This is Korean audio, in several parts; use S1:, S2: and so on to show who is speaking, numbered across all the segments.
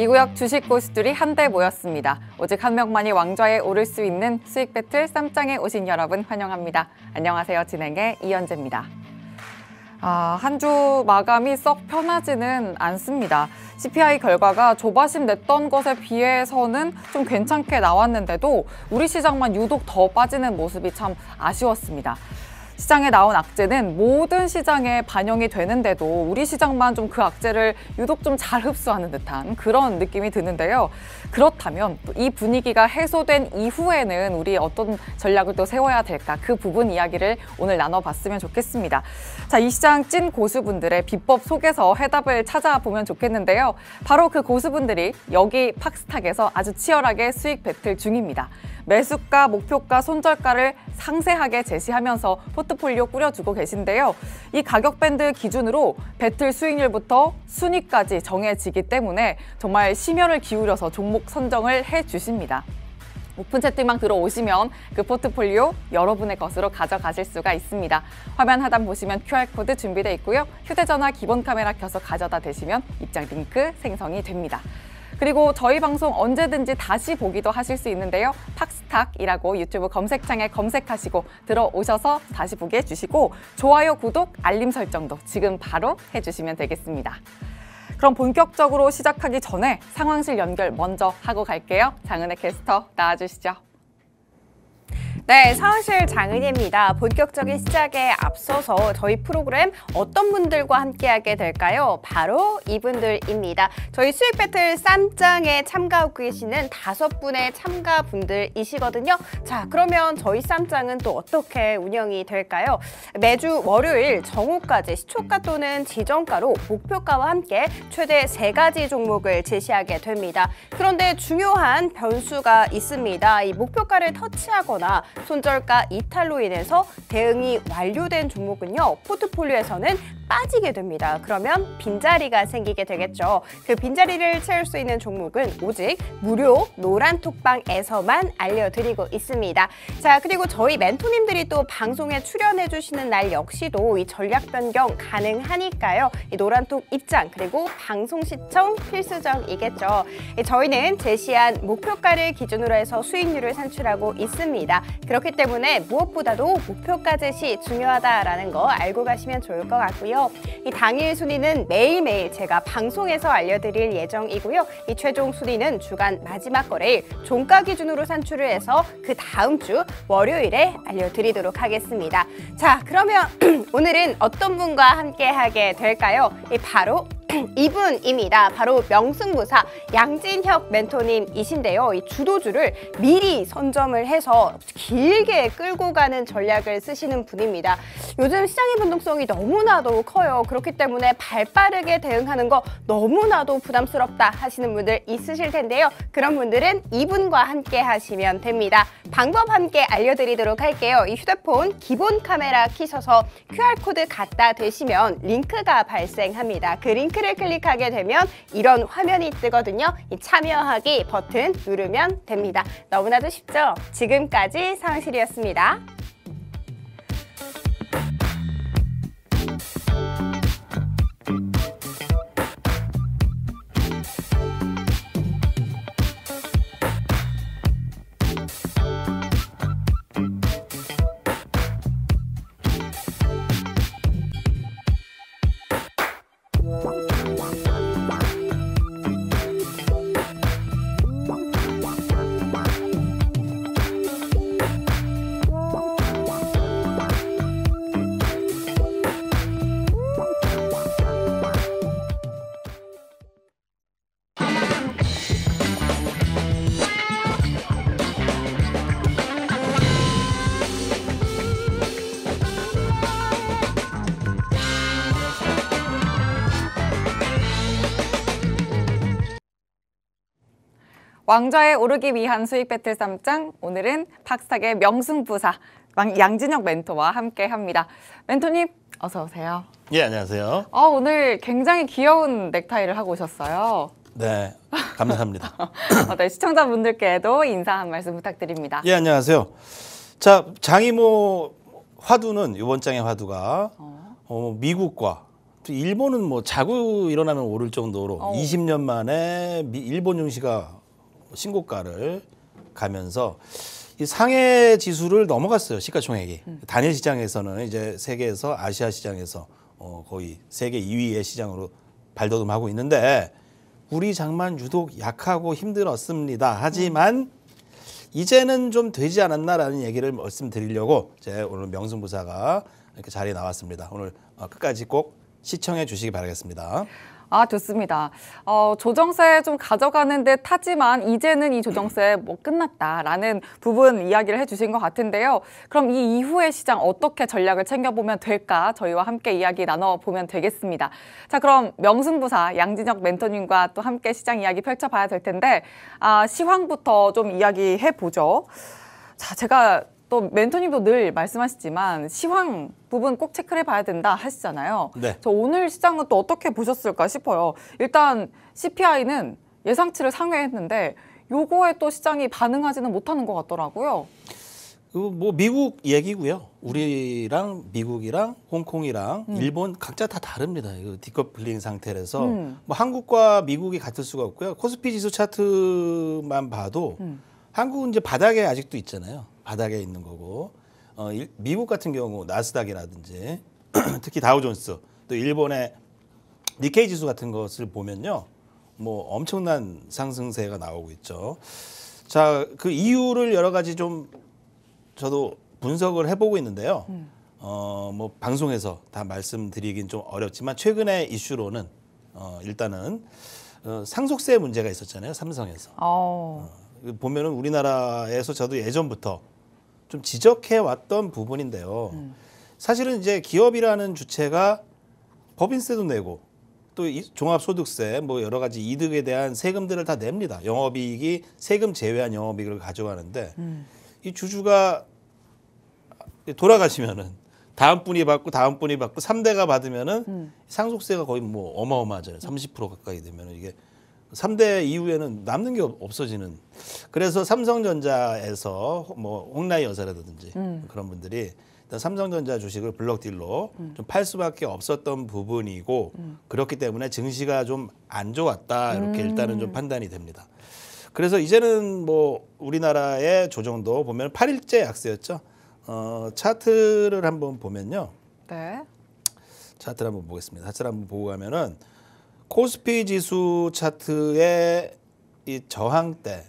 S1: 이 구역 주식 고수들이 한데 모였습니다. 오직 한 명만이 왕좌에 오를 수 있는 수익 배틀 쌈장에 오신 여러분 환영합니다. 안녕하세요. 진행의 이현재입니다. 아, 한주 마감이 썩 편하지는 않습니다. CPI 결과가 조바심 냈던 것에 비해서는 좀 괜찮게 나왔는데도 우리 시장만 유독 더 빠지는 모습이 참 아쉬웠습니다. 시장에 나온 악재는 모든 시장에 반영이 되는데도 우리 시장만 좀 그 악재를 유독 좀 잘 흡수하는 듯한 그런 느낌이 드는데요. 그렇다면 이 분위기가 해소된 이후에는 우리 어떤 전략을 또 세워야 될까 그 부분 이야기를 오늘 나눠봤으면 좋겠습니다. 자, 이 시장 찐 고수분들의 비법 속에서 해답을 찾아보면 좋겠는데요. 바로 그 고수분들이 여기 팍스탁에서 아주 치열하게 수익 배틀 중입니다. 매수가, 목표가, 손절가를 상세하게 제시하면서 포트폴리오 꾸려주고 계신데요. 이 가격 밴드 기준으로 배틀 수익률부터 순위까지 정해지기 때문에 정말 심혈을 기울여서 종목 곡 선정을 해주십니다. 오픈 채팅방 들어오시면 그 포트폴리오 여러분의 것으로 가져가실 수가 있습니다. 화면 하단 보시면 QR코드 준비되어 있고요. 휴대전화 기본 카메라 켜서 가져다 대시면 입장 링크 생성이 됩니다. 그리고 저희 방송 언제든지 다시 보기도 하실 수 있는데요. 팍스탁이라고 유튜브 검색창에 검색하시고 들어오셔서 다시 보게 해주시고 좋아요, 구독, 알림 설정도 지금 바로 해주시면 되겠습니다. 그럼 본격적으로 시작하기 전에 상황실 연결 먼저 하고 갈게요. 장은혜
S2: 캐스터 나와주시죠. 네, 사무실 장은희입니다. 본격적인 시작에 앞서서 저희 프로그램 어떤 분들과 함께하게 될까요? 바로 이분들입니다. 저희 수익 배틀 쌈장에 참가하고 계시는 다섯 분의 참가분들이시거든요. 자, 그러면 저희 쌈장은 또 어떻게 운영이 될까요? 매주 월요일 정오까지 시초가 또는 지정가로 목표가와 함께 최대 세가지 종목을 제시하게 됩니다. 그런데 중요한 변수가 있습니다. 이 목표가를 터치하거나 손절가 이탈로 인해서 대응이 완료된 종목은요. 포트폴리오에서는 빠지게 됩니다. 그러면 빈자리가 생기게 되겠죠. 그 빈자리를 채울 수 있는 종목은 오직 무료 노란톡방에서만 알려드리고 있습니다. 자, 그리고 저희 멘토님들이 또 방송에 출연해 주시는 날 역시도 이 전략 변경 가능하니까요. 이 노란톡 입장 그리고 방송 시청 필수적이겠죠. 저희는 제시한 목표가를 기준으로 해서 수익률을 산출하고 있습니다. 그렇기 때문에 무엇보다도 목표까지시 중요하다라는 거 알고 가시면 좋을 것 같고요. 이 당일 순위는 매일매일 제가 방송에서 알려드릴 예정이고요. 이 최종 순위는 주간 마지막 거래일 종가 기준으로 산출을 해서 그 다음 주 월요일에 알려드리도록 하겠습니다. 자, 그러면 오늘은 어떤 분과 함께 하게 될까요? 이 바로 이분입니다. 바로 명승부사 양진혁 멘토님이신데요. 이 주도주를 미리 선점을 해서 길게 끌고 가는 전략을 쓰시는 분입니다. 요즘 시장의 변동성이 너무나도 커요. 그렇기 때문에 발 빠르게 대응하는 거 너무나도 부담스럽다 하시는 분들 있으실 텐데요. 그런 분들은 이분과 함께 하시면 됩니다. 방법 함께 알려드리도록 할게요. 이 휴대폰 기본 카메라 키셔서 QR코드 갖다 대시면 링크가 발생합니다. 그 링크를 클릭하게 되면 이런 화면이 뜨거든요. 이 참여하기 버튼 누르면 됩니다. 너무나도 쉽죠? 지금까지 상실이었습니다
S1: 왕좌에 오르기 위한 수익 배틀 3장 오늘은 팍스탁의 명승부사 양진혁 멘토와 함께합니다. 멘토님 어서 오세요.
S3: 예 안녕하세요.
S1: 어, 오늘 굉장히 귀여운 넥타이를 하고 오셨어요.
S3: 네 감사합니다.
S1: 어, 네, 시청자분들께도 인사 한 말씀 부탁드립니다. 예
S3: 안녕하세요. 자 장이모 화두는 이번 장의 화두가 어. 어, 뭐 미국과 일본은 뭐 자고 일어나면 오를 정도로 어. 20년 만에 미, 일본 증시가 신고가를 가면서 이 상해 지수를 넘어갔어요. 시가총액이. 음. 단일 시장에서는 이제 세계에서 아시아 시장에서 어 거의 세계 2위의 시장으로 발돋움하고 있는데 우리 장만 유독 약하고 힘들었습니다. 하지만 음. 이제는 좀 되지 않았나라는 얘기를 말씀드리려고 제 오늘 명승부사가 이렇게 자리에 나왔습니다. 오늘 어, 끝까지 꼭 시청해 주시기 바라겠습니다.
S1: 아, 좋습니다. 어, 조정세 좀 가져가는 데타지만 이제는 이 조정세 뭐 끝났다라는 부분 이야기를 해주신 것 같은데요. 그럼 이 이후의 시장 어떻게 전략을 챙겨보면 될까? 저희와 함께 이야기 나눠보면 되겠습니다. 자, 그럼 명승부사 양진혁 멘토님과 또 함께 시장 이야기 펼쳐봐야 될 텐데, 아, 시황부터 좀 이야기해보죠. 자, 제가 또 멘토님도 늘 말씀하시지만 시황 부분 꼭 체크를 해봐야 된다 하시잖아요. 네. 저 오늘 시장은 또 어떻게 보셨을까 싶어요. 일단 CPI는 예상치를 상회했는데 요거에 또 시장이 반응하지는 못하는 것 같더라고요.
S3: 그 뭐 미국 얘기고요. 우리랑 미국이랑 홍콩이랑 음. 일본 각자 다 다릅니다. 이거 그 디커플링 상태라서 음. 뭐 한국과 미국이 같을 수가 없고요. 코스피 지수 차트만 봐도 음. 한국은 이제 바닥에 아직도 있잖아요. 바닥에 있는 거고 어, 일, 미국 같은 경우 나스닥이라든지 특히 다우존스 또 일본의 니케이 지수 같은 것을 보면요 뭐 엄청난 상승세가 나오고 있죠. 자 그 이유를 여러 가지 좀 저도 분석을 해보고 있는데요. 음. 어뭐 방송에서 다 말씀드리긴 좀 어렵지만 최근의 이슈로는 어 일단은 어, 상속세 문제가 있었잖아요 삼성에서 어, 어 보면은 우리나라에서 저도 예전부터 좀 지적해 왔던 부분인데요. 음. 사실은 이제 기업이라는 주체가 법인세도 내고 또 종합소득세 뭐 여러 가지 이득에 대한 세금들을 다 냅니다. 영업이익이 세금 제외한 영업이익을 가져가는데 음. 이 주주가 돌아가시면은 다음 분이 받고 다음 분이 받고 3대가 받으면은 음. 상속세가 거의 뭐 어마어마하잖아요. 30% 가까이 되면은 이게 삼대 이후에는 남는 게 없어지는 그래서 삼성전자에서 뭐 홍라이 여사라든지 음. 그런 분들이 일단 삼성전자 주식을 블록딜로 음. 좀팔 수밖에 없었던 부분이고 음. 그렇기 때문에 증시가 좀 안 좋았다 이렇게 음. 일단은 좀 판단이 됩니다. 그래서 이제는 뭐 우리나라의 조정도 보면 팔일째 약세였죠. 어, 차트를 한번 보면요. 네. 차트를 한번 보겠습니다. 차트를 한번 보고 가면은 코스피 지수 차트의 이 저항대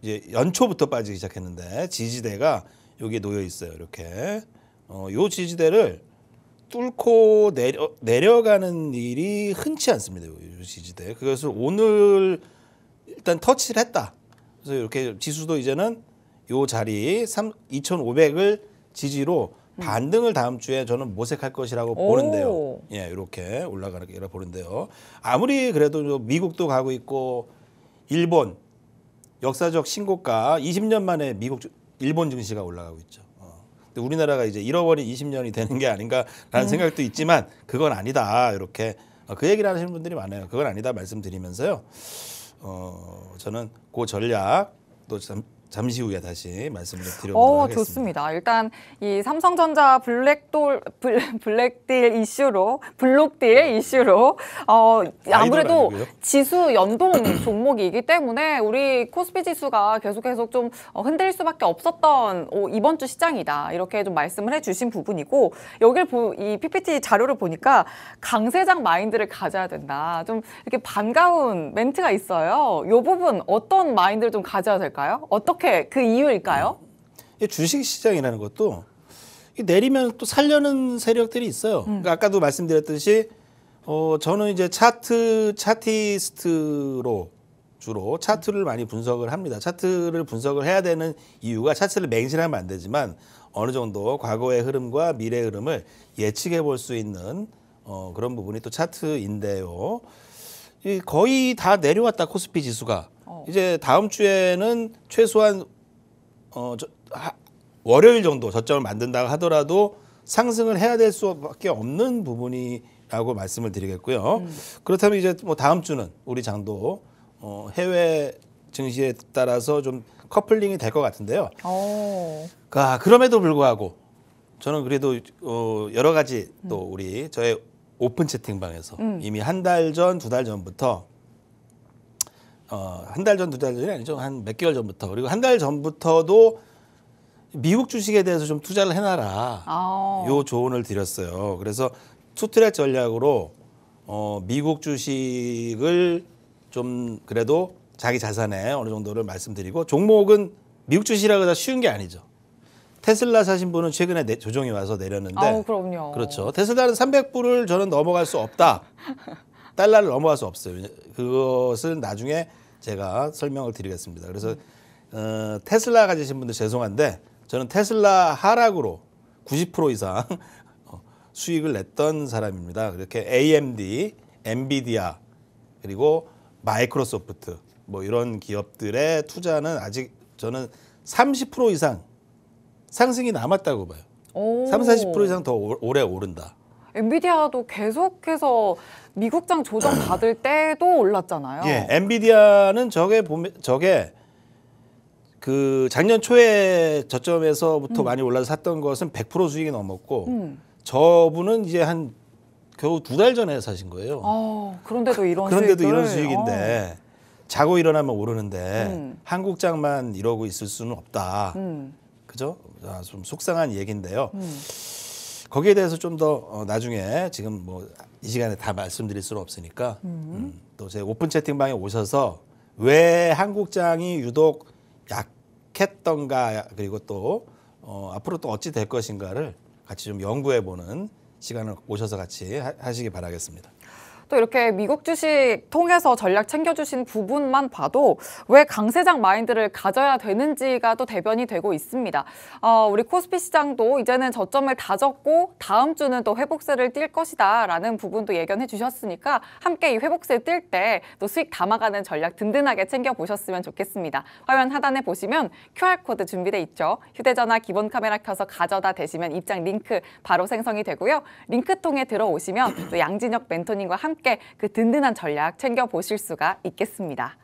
S3: 이제 연초부터 빠지기 시작했는데 지지대가 여기에 놓여 있어요. 이렇게 어, 요 지지대를 뚫고 내려 내려가는 일이 흔치 않습니다. 요, 지지대 그것을 오늘 일단 터치를 했다. 그래서 이렇게 지수도 이제는 요 자리 3 2,500을 지지로 음. 반등을 다음 주에 저는 모색할 것이라고 오. 보는데요. 예, 이렇게 올라가는 게라 보는데요. 아무리 그래도 미국도 가고 있고 일본 역사적 신고가 20년 만에 미국 일본 증시가 올라가고 있죠. 어. 근데 우리나라가 이제 잃어버린 20년이 되는 게 아닌가라는 음. 생각도 있지만 그건 아니다 이렇게 어, 그 얘기를 하시는 분들이 많아요. 그건 아니다 말씀드리면서요. 어, 저는 그 전략 또 잠시 후에 다시 말씀을 드려보겠습니다 어, 좋습니다.
S1: 일단 이 삼성전자 블랙돌 블랙, 딜 이슈로 블록딜 네. 이슈로 어, 아무래도 아니고요? 지수 연동 종목이기 때문에 우리 코스피 지수가 계속 해서 좀 어, 흔들릴 수밖에 없었던 오, 이번 주 시장이다 이렇게 좀 말씀을 해주신 부분이고 여길 보, 이 PPT 자료를 보니까 강세장 마인드를 가져야 된다. 좀 이렇게 반가운 멘트가 있어요. 이 부분 어떤 마인드를 좀 가져야 될까요? 어떻게 어떻게 그 이유일까요?
S3: 주식시장이라는 것도 내리면 또 살려는 세력들이 있어요. 음. 그러니까 아까도 말씀드렸듯이 어, 저는 이제 차트 차티스트로 주로 차트를 많이 분석을 합니다. 차트를 분석을 해야 되는 이유가 차트를 맹신하면 안 되지만 어느 정도 과거의 흐름과 미래의 흐름을 예측해 볼 수 있는 어, 그런 부분이 또 차트인데요. 거의 다 내려왔다 코스피 지수가 어. 이제 다음 주에는 최소한 어, 저, 하, 월요일 정도 저점을 만든다 고 하더라도 상승을 해야 될 수밖에 없는 부분이라고 말씀을 드리겠고요. 음. 그렇다면 이제 뭐 다음 주는 우리 장도 어, 해외 증시에 따라서 좀 커플링이 될 것 같은데요. 오. 어. 아, 그럼에도 불구하고 저는 그래도 어, 여러 가지 또 음. 우리 저의 오픈 채팅방에서 음. 이미 한 달 전, 두 달 전부터 어, 한달 전, 두 달 전이 아니죠. 한 몇 개월 전부터. 그리고 한 달 전부터도 미국 주식에 대해서 좀 투자를 해놔라.
S1: 아. 요
S3: 조언을 드렸어요. 그래서 투트랙 전략으로 어, 미국 주식을 좀 그래도 자기 자산에 어느 정도를 말씀드리고 종목은 미국 주식이라고 다 쉬운 게 아니죠. 테슬라 사신 분은 최근에 내, 조정이 와서 내렸는데 아 그럼요. 그렇죠. 테슬라는 300불을 저는 넘어갈 수 없다. 달러를 넘어갈 수 없어요. 그것은 나중에 제가 설명을 드리겠습니다. 그래서 어, 테슬라 가지신 분들 죄송한데 저는 테슬라 하락으로 90% 이상 어, 수익을 냈던 사람입니다. 그렇게 AMD, 엔비디아 그리고 마이크로소프트 뭐 이런 기업들의 투자는 아직 저는 30% 이상 상승이 남았다고 봐요. 오. 3, 40% 이상 더 오래 오른다.
S1: 엔비디아도 계속해서 미국장 조정 받을 때도 올랐잖아요.
S3: 예, 엔비디아는 저게 보면 저게 그 작년 초에 저점에서부터 음. 많이 올라서 샀던 것은 100% 수익이 넘었고 음. 저분은 이제 한 겨우 두 달 전에 사신 거예요.
S1: 아, 그런데도 이런 그런데도 이런 수익인데
S3: 아. 자고 일어나면 오르는데 음. 한국장만 이러고 있을 수는 없다. 음. 그죠? 아, 좀 속상한 얘기인데요. 음. 거기에 대해서 좀더 어, 나중에 지금 뭐 이 시간에 다 말씀드릴 수는 없으니까 음. 음, 또제 오픈 채팅방에 오셔서 왜 한국장이 유독 약했던가 그리고 또 어, 앞으로 또 어찌 될 것인가를 같이 좀 연구해 보는 시간을 오셔서 같이 하, 하시기 바라겠습니다.
S1: 또 이렇게 미국 주식 통해서 전략 챙겨주신 부분만 봐도 왜 강세장 마인드를 가져야 되는지가 또 대변이 되고 있습니다. 어, 우리 코스피 시장도 이제는 저점을 다졌고 다음 주는 또 회복세를 띨 것이다 라는 부분도 예견해 주셨으니까 함께 이 회복세 띨때또 수익 담아가는 전략 든든하게 챙겨보셨으면 좋겠습니다. 화면 하단에 보시면 QR코드 준비돼 있죠. 휴대전화 기본 카메라 켜서 가져다 대시면 입장 링크 바로 생성이 되고요. 링크 통해 들어오시면 또 양진혁 멘토님과 함께 함께 그 든든한 전략 챙겨 보실 수가 있겠습니다.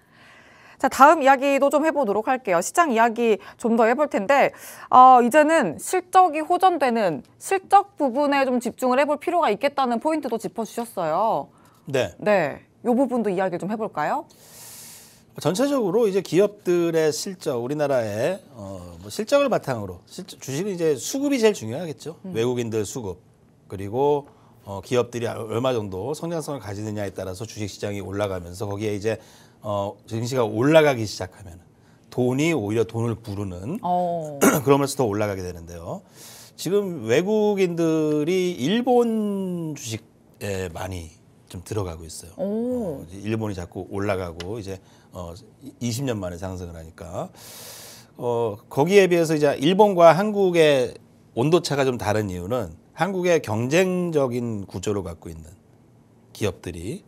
S1: 자, 다음 이야기도 좀 해보도록 할게요. 시장 이야기 좀 더 해볼 텐데, 어, 이제는 실적이 호전되는 실적 부분에 좀 집중을 해볼 필요가 있겠다는 포인트도 짚어주셨어요. 네. 네. 요 부분도 이야기를 좀 해볼까요?
S3: 전체적으로 이제 기업들의 실적, 우리나라의 어, 뭐 실적을 바탕으로 실적, 주식은 이제 수급이 제일 중요하겠죠. 음. 외국인들 수급 그리고 어, 기업들이 아, 얼마 정도 성장성을 가지느냐에 따라서 주식시장이 올라가면서 거기에 이제 어, 증시가 올라가기 시작하면 돈이 오히려 돈을 부르는 어. 그러면서 더 올라가게 되는데요. 지금 외국인들이 일본 주식에 많이 좀 들어가고 있어요. 어, 일본이 자꾸 올라가고 이제 어, 20년 만에 상승을 하니까 어, 거기에 비해서 이제 일본과 한국의 온도 차가 좀 다른 이유는 한국의 경쟁적인 구조를 갖고 있는 기업들이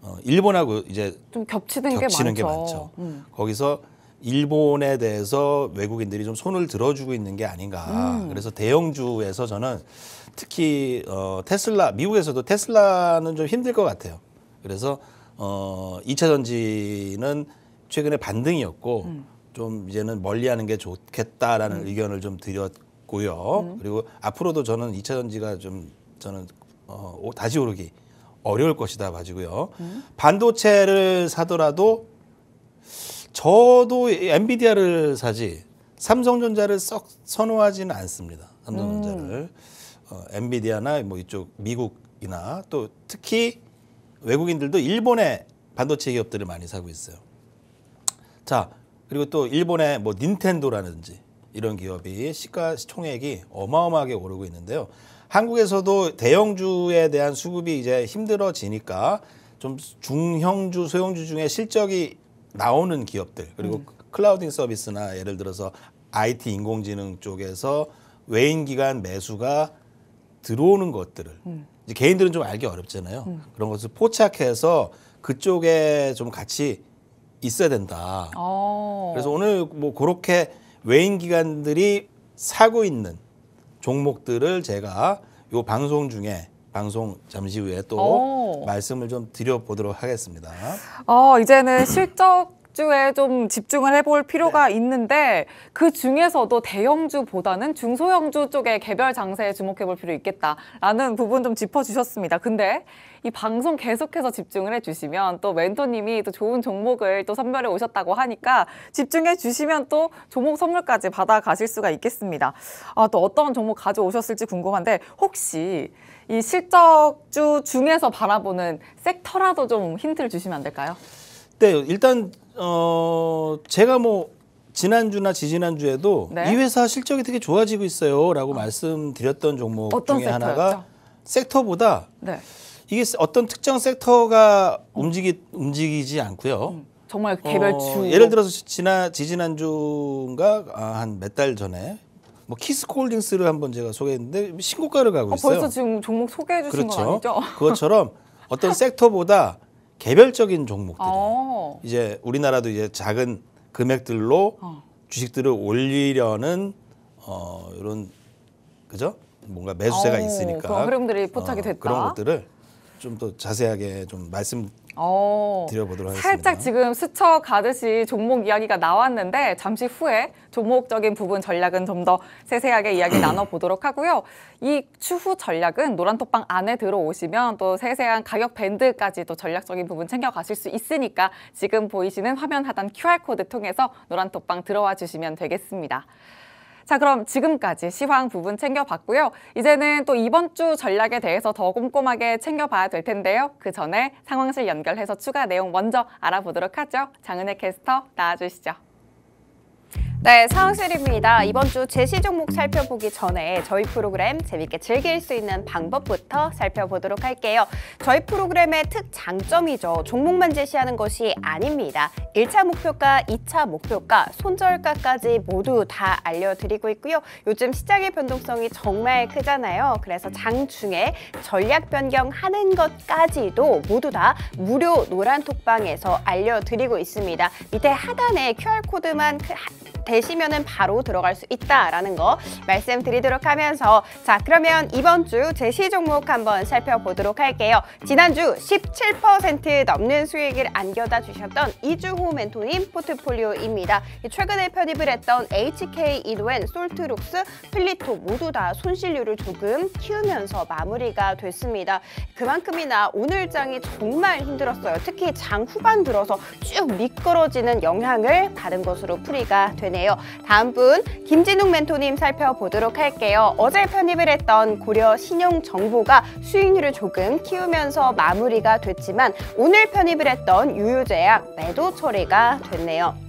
S3: 어, 일본하고 이제
S1: 좀 겹치는, 겹치는 게 많죠. 게 많죠. 음.
S3: 거기서 일본에 대해서 외국인들이 좀 손을 들어주고 있는 게 아닌가. 음. 그래서 대형주에서 저는 특히 어, 테슬라 미국에서도 테슬라는 좀 힘들 것 같아요. 그래서 어, 2차 전지는 최근에 반등이었고 음. 좀 이제는 멀리하는 게 좋겠다라는 음. 의견을 좀 드렸. 고 있고요. 음. 그리고 앞으로도 저는 2차 전지가 좀 저는 어, 다시 오르기 어려울 것이다 봐지고요. 음. 반도체를 사더라도 저도 엔비디아를 사지 삼성전자를 썩 선호하지는 않습니다. 삼성전자를 음. 어, 엔비디아나 뭐 이쪽 미국이나 또 특히 외국인들도 일본의 반도체 기업들을 많이 사고 있어요. 자 그리고 또 일본의 뭐 닌텐도라든지 이런 기업이 시가총액이 어마어마하게 오르고 있는데요. 한국에서도 대형주에 대한 수급이 이제 힘들어지니까 좀 중형주, 소형주 중에 실적이 나오는 기업들 그리고 음. 클라우딩 서비스나 예를 들어서 IT 인공지능 쪽에서 외인 기관 매수가 들어오는 것들을 음. 이제 개인들은 좀 알기 어렵잖아요. 음. 그런 것을 포착해서 그쪽에 좀 같이 있어야 된다. 오.
S1: 어. 그래서
S3: 오늘 뭐 그렇게 외인 기관들이 사고 있는 종목들을 제가 요 방송 중에 방송 잠시 후에 또 오. 말씀을 좀 드려보도록 하겠습니다.
S1: 어, 이제는 실적 주에좀 집중을 해볼 필요가 네. 있는데 그 중에서도 대형주보다는 중소형주 쪽의 개별 장세에 주목해볼 필요 있겠다라는 부분 좀 짚어주셨습니다. 근데 이 방송 계속해서 집중을 해주시면 또 멘토님이 또 좋은 종목을 또 선별해 오셨다고 하니까 집중해 주시면 또 종목 선물까지 받아가실 수가 있겠습니다. 아, 또 어떤 종목 가져오셨을지 궁금한데 혹시 이 실적주 중에서 바라보는 섹터라도 좀 힌트를 주시면 안 될까요?
S3: 네, 일단 어 제가 뭐 지난주나 지지난주에도 네. 이 회사 실적이 되게 좋아지고 있어요라고 아. 말씀드렸던 종목 중에 섹터였죠? 하나가 섹터보다 네. 이게 어떤 특정 섹터가 움직이 움직이지 않고요. 음,
S1: 정말 개별 어, 예를
S3: 들어서 지난 지지난주인가 아, 한몇 달 전에 뭐 키스콜딩스를 한번 제가 소개했는데 신고가를 가고 있어요. 어, 벌써
S1: 지금 종목 소개해 주신 그렇죠. 거 아니죠?
S3: 그것처럼 어떤 섹터보다 개별적인 종목들이
S1: 오. 어.
S3: 이제 우리나라도 이제 작은 금액들로 어. 주식들을 올리려는 어 이런 그죠? 뭔가 매수세가 오, 어, 있으니까 그런 흐름들이 포착이 어, 됐다. 그런 것들을 좀 더 자세하게 좀 말씀
S1: 어,
S3: 드려보도록 하겠습니다.
S1: 살짝 지금 스쳐 가듯이 종목 이야기가 나왔는데 잠시 후에 종목적인 부분 전략은 좀 더 세세하게 이야기 나눠보도록 하고요. 이 추후 전략은 노란톡방 안에 들어오시면 또 세세한 가격 밴드까지 또 전략적인 부분 챙겨가실 수 있으니까 지금 보이시는 화면 하단 QR코드 통해서 노란톡방 들어와 주시면 되겠습니다. 자, 그럼 지금까지 시황 부분 챙겨봤고요. 이제는 또 이번 주 전략에 대해서 더 꼼꼼하게 챙겨봐야 될 텐데요. 그 전에 상황실 연결해서 추가 내용 먼저 알아보도록 하죠. 장은혜 캐스터 나와주시죠.
S2: 네, 사황실입니다. 이번 주 제시 종목 살펴보기 전에 저희 프로그램 재밌게 즐길 수 있는 방법부터 살펴보도록 할게요. 저희 프로그램의 특장점이죠. 종목만 제시하는 것이 아닙니다. 1차 목표가, 2차 목표가, 손절가까지 모두 다 알려드리고 있고요. 요즘 시장의 변동성이 정말 크잖아요. 그래서 장 중에 전략 변경하는 것까지도 모두 다 무료 노란톡방에서 알려드리고 있습니다. 밑에 하단에 QR코드만 그 되시면은 바로 들어갈 수 있다라는 거 말씀드리도록 하면서 자 그러면 이번 주 제시 종목 한번 살펴보도록 할게요. 지난주 17% 넘는 수익을 안겨다 주셨던 이주호 멘토님 포트폴리오입니다. 최근에 편입을 했던 HK 이노엔, 솔트룩스, 필리토 모두 다 손실률을 조금 키우면서 마무리가 됐습니다. 그만큼이나 오늘 장이 정말 힘들었어요. 특히 장 후반 들어서 쭉 미끄러지는 영향을 받은 것으로 풀이가 되네요. 계네요 다음 분 김진욱 멘토님 살펴보도록 할게요. 어제 편입을 했던 고려 신용정보가 수익률을 조금 키우면서 마무리가 됐지만 오늘 편입을 했던 유효제약 매도 처리가 됐네요.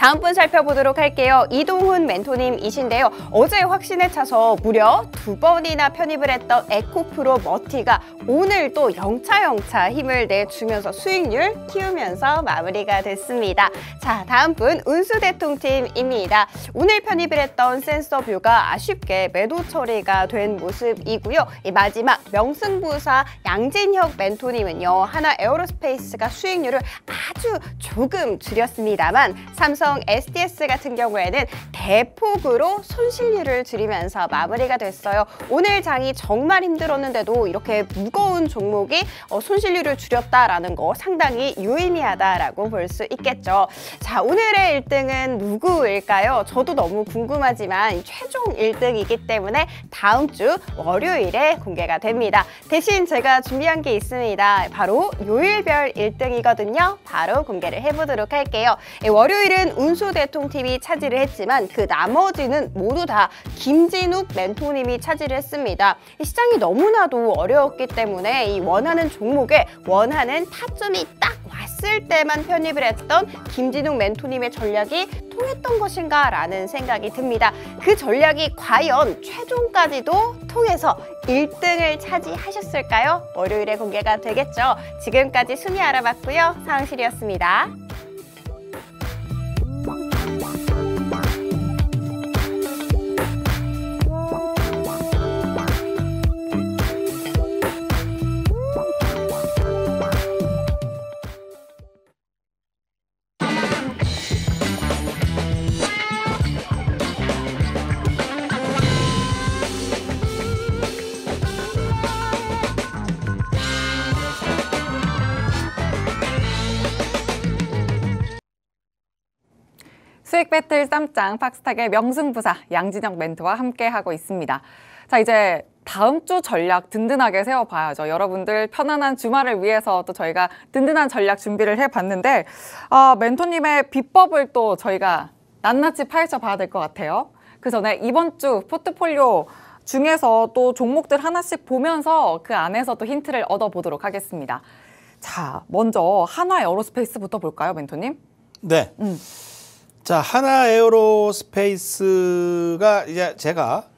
S2: 다음 분 살펴보도록 할게요. 이동훈 멘토님이신데요. 어제 확신에 차서 무려 두 번이나 편입을 했던 에코프로 머티가 오늘 또 영차영차 힘을 내주면서 수익률 키우면서 마무리가 됐습니다. 자, 다음 분 운수대통팀입니다. 오늘 편입을 했던 센서뷰가 아쉽게 매도 처리가 된 모습이고요. 이 마지막 명승부사 양진혁 멘토님은요. 하나 에어로스페이스가 수익률을 아주 조금 줄였습니다만 삼성 삼성 SDS 같은 경우에는 대폭으로 손실률을 줄이면서 마무리가 됐어요. 오늘 장이 정말 힘들었는데도 이렇게 무거운 종목이 어, 손실률을 줄였다라는 거 상당히 유의미하다라고 볼 수 있겠죠. 자, 오늘의 1등은 누구일까요? 저도 너무 궁금하지만 최종 1등이기 때문에 다음 주 월요일에 공개가 됩니다. 대신 제가 준비한 게 있습니다. 바로 요일별 1등이거든요. 바로 공개를 해보도록 할게요. 예, 월요일은 운수대통팀이 차지를 했지만 그 나머지는 모두 다 김진욱 멘토님이 차지를 했습니다. 시장이 너무나도 어려웠기 때문에 이 원하는 종목에 원하는 타점이 딱 왔을 때만 편입을 했던 김진욱 멘토님의 전략이 통했던 것인가 라는 생각이 듭니다. 그 전략이 과연 최종까지도 통해서 1등을 차지하셨을까요? 월요일에 공개가 되겠죠. 지금까지 순위 알아봤고요. 사항실이었습니다
S1: 빅 배틀 쌈짱 팍스타의 명승부사 양진영 멘트와 함께하고 있습니다. 자 이제 다음 주 전략 든든하게 세워봐야죠. 여러분들 편안한 주말을 위해서 또 저희가 든든한 전략 준비를 해봤는데 아, 멘토님의 비법을 또 저희가 낱낱이 파헤쳐 봐야 될 것 같아요. 그 전에 이번 주 포트폴리오 중에서 또 종목들 하나씩 보면서 그 안에서 또 힌트를 얻어보도록 하겠습니다. 자, 먼저 하나 의어로스페이스부터 볼까요, 멘토님?
S3: 네. 음. 자, 하나 에어로스페이스가 이제 제가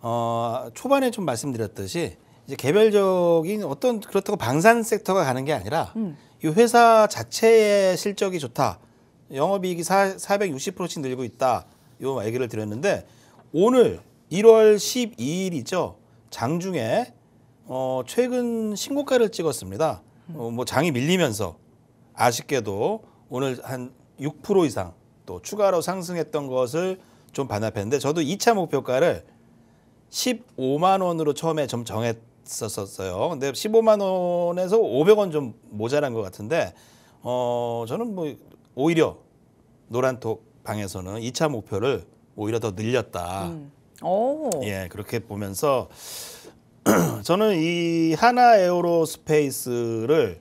S3: 어, 초반에 좀 말씀드렸듯이 이제 개별적인 어떤 그렇다고 방산 섹터가 가는 게 아니라 음. 이 회사 자체의 실적이 좋다. 영업이익이 사, 460%씩 늘고 있다. 요 얘기를 드렸는데 오늘 1월 12일이죠. 장중에 어, 최근 신고가를 찍었습니다. 어, 뭐 장이 밀리면서 아쉽게도 오늘 한 6% 이상 또 추가로 상승했던 것을 좀 반납했는데 저도 2차 목표가를 15만 원으로 처음에 좀 정했었어요. 근데 15만 원에서 500원 좀 모자란 것 같은데 어 저는 뭐 오히려 노란톡 방에서는 2차 목표를 오히려 더 늘렸다. 음. 예, 그렇게 보면서 저는 이 하나 에어로스페이스를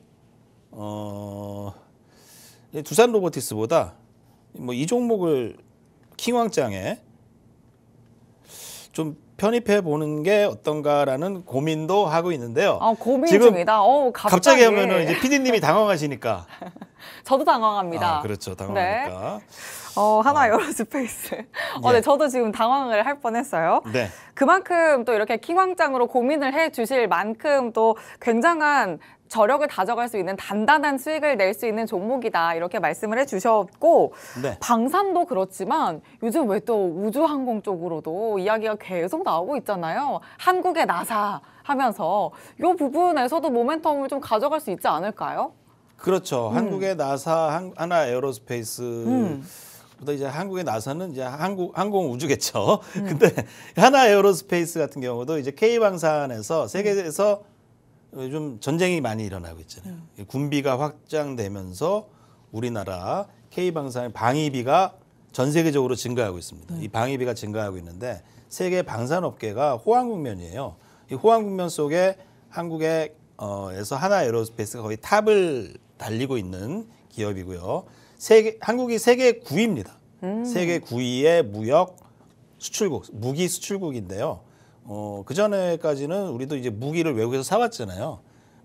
S3: 어 두산 로보틱스보다 뭐이 종목을 킹왕짱에좀 편입해 보는 게 어떤가라는 고민도 하고 있는데요. 아, 고민 중이다.
S1: 어, 갑자기. 갑자기 하면은 이제 PD님이
S3: 당황하시니까.
S1: 저도 당황합니다. 아,
S3: 그렇죠. 네. 당황하니까. 네.
S1: 어, 하나 아. 어. 여러 스페이스. 어, 네. 네, 저도 지금 당황을 할 뻔했어요. 네. 그만큼 또 이렇게 킹왕짱으로 고민을 해 주실 만큼 또 굉장한 저력을 다져갈 수 있는 단단한 수익을 낼 수 있는 종목이다 이렇게 말씀을 해주셨고 네. 방산도 그렇지만 요즘 왜 또 우주항공 쪽으로도 이야기가 계속 나오고 있잖아요. 한국의 나사 하면서 이 부분에서도 모멘텀을 좀 가져갈 수 있지 않을까요?
S3: 그렇죠. 음. 한국의 나사, 하나 에어로스페이스. 음. 보다 이제 한국의 나사는 이제 한국 항공 우주겠죠. 음. 근데 하나 에어로스페이스 같은 경우도 이제 K 방산에서 세계에서 음. 요즘 전쟁이 많이 일어나고 있잖아요. 음. 군비가 확장되면서 우리나라 K 방산의 방위비가 전 세계적으로 증가하고 있습니다. 음. 이 방위비가 증가하고 있는데 세계 방산업계가 호황 국면이에요. 이 호황 국면 속에 한국의 어에서 하나 에어로스페이스가 거의 탑을 달리고 있는 기업이고요. 세계 한국이 세계 9위입니다. 음. 세계 9위의 무역 수출국, 무기 수출국인데요. 어, 그 전에까지는 우리도 이제 무기를 외국에서 사왔잖아요.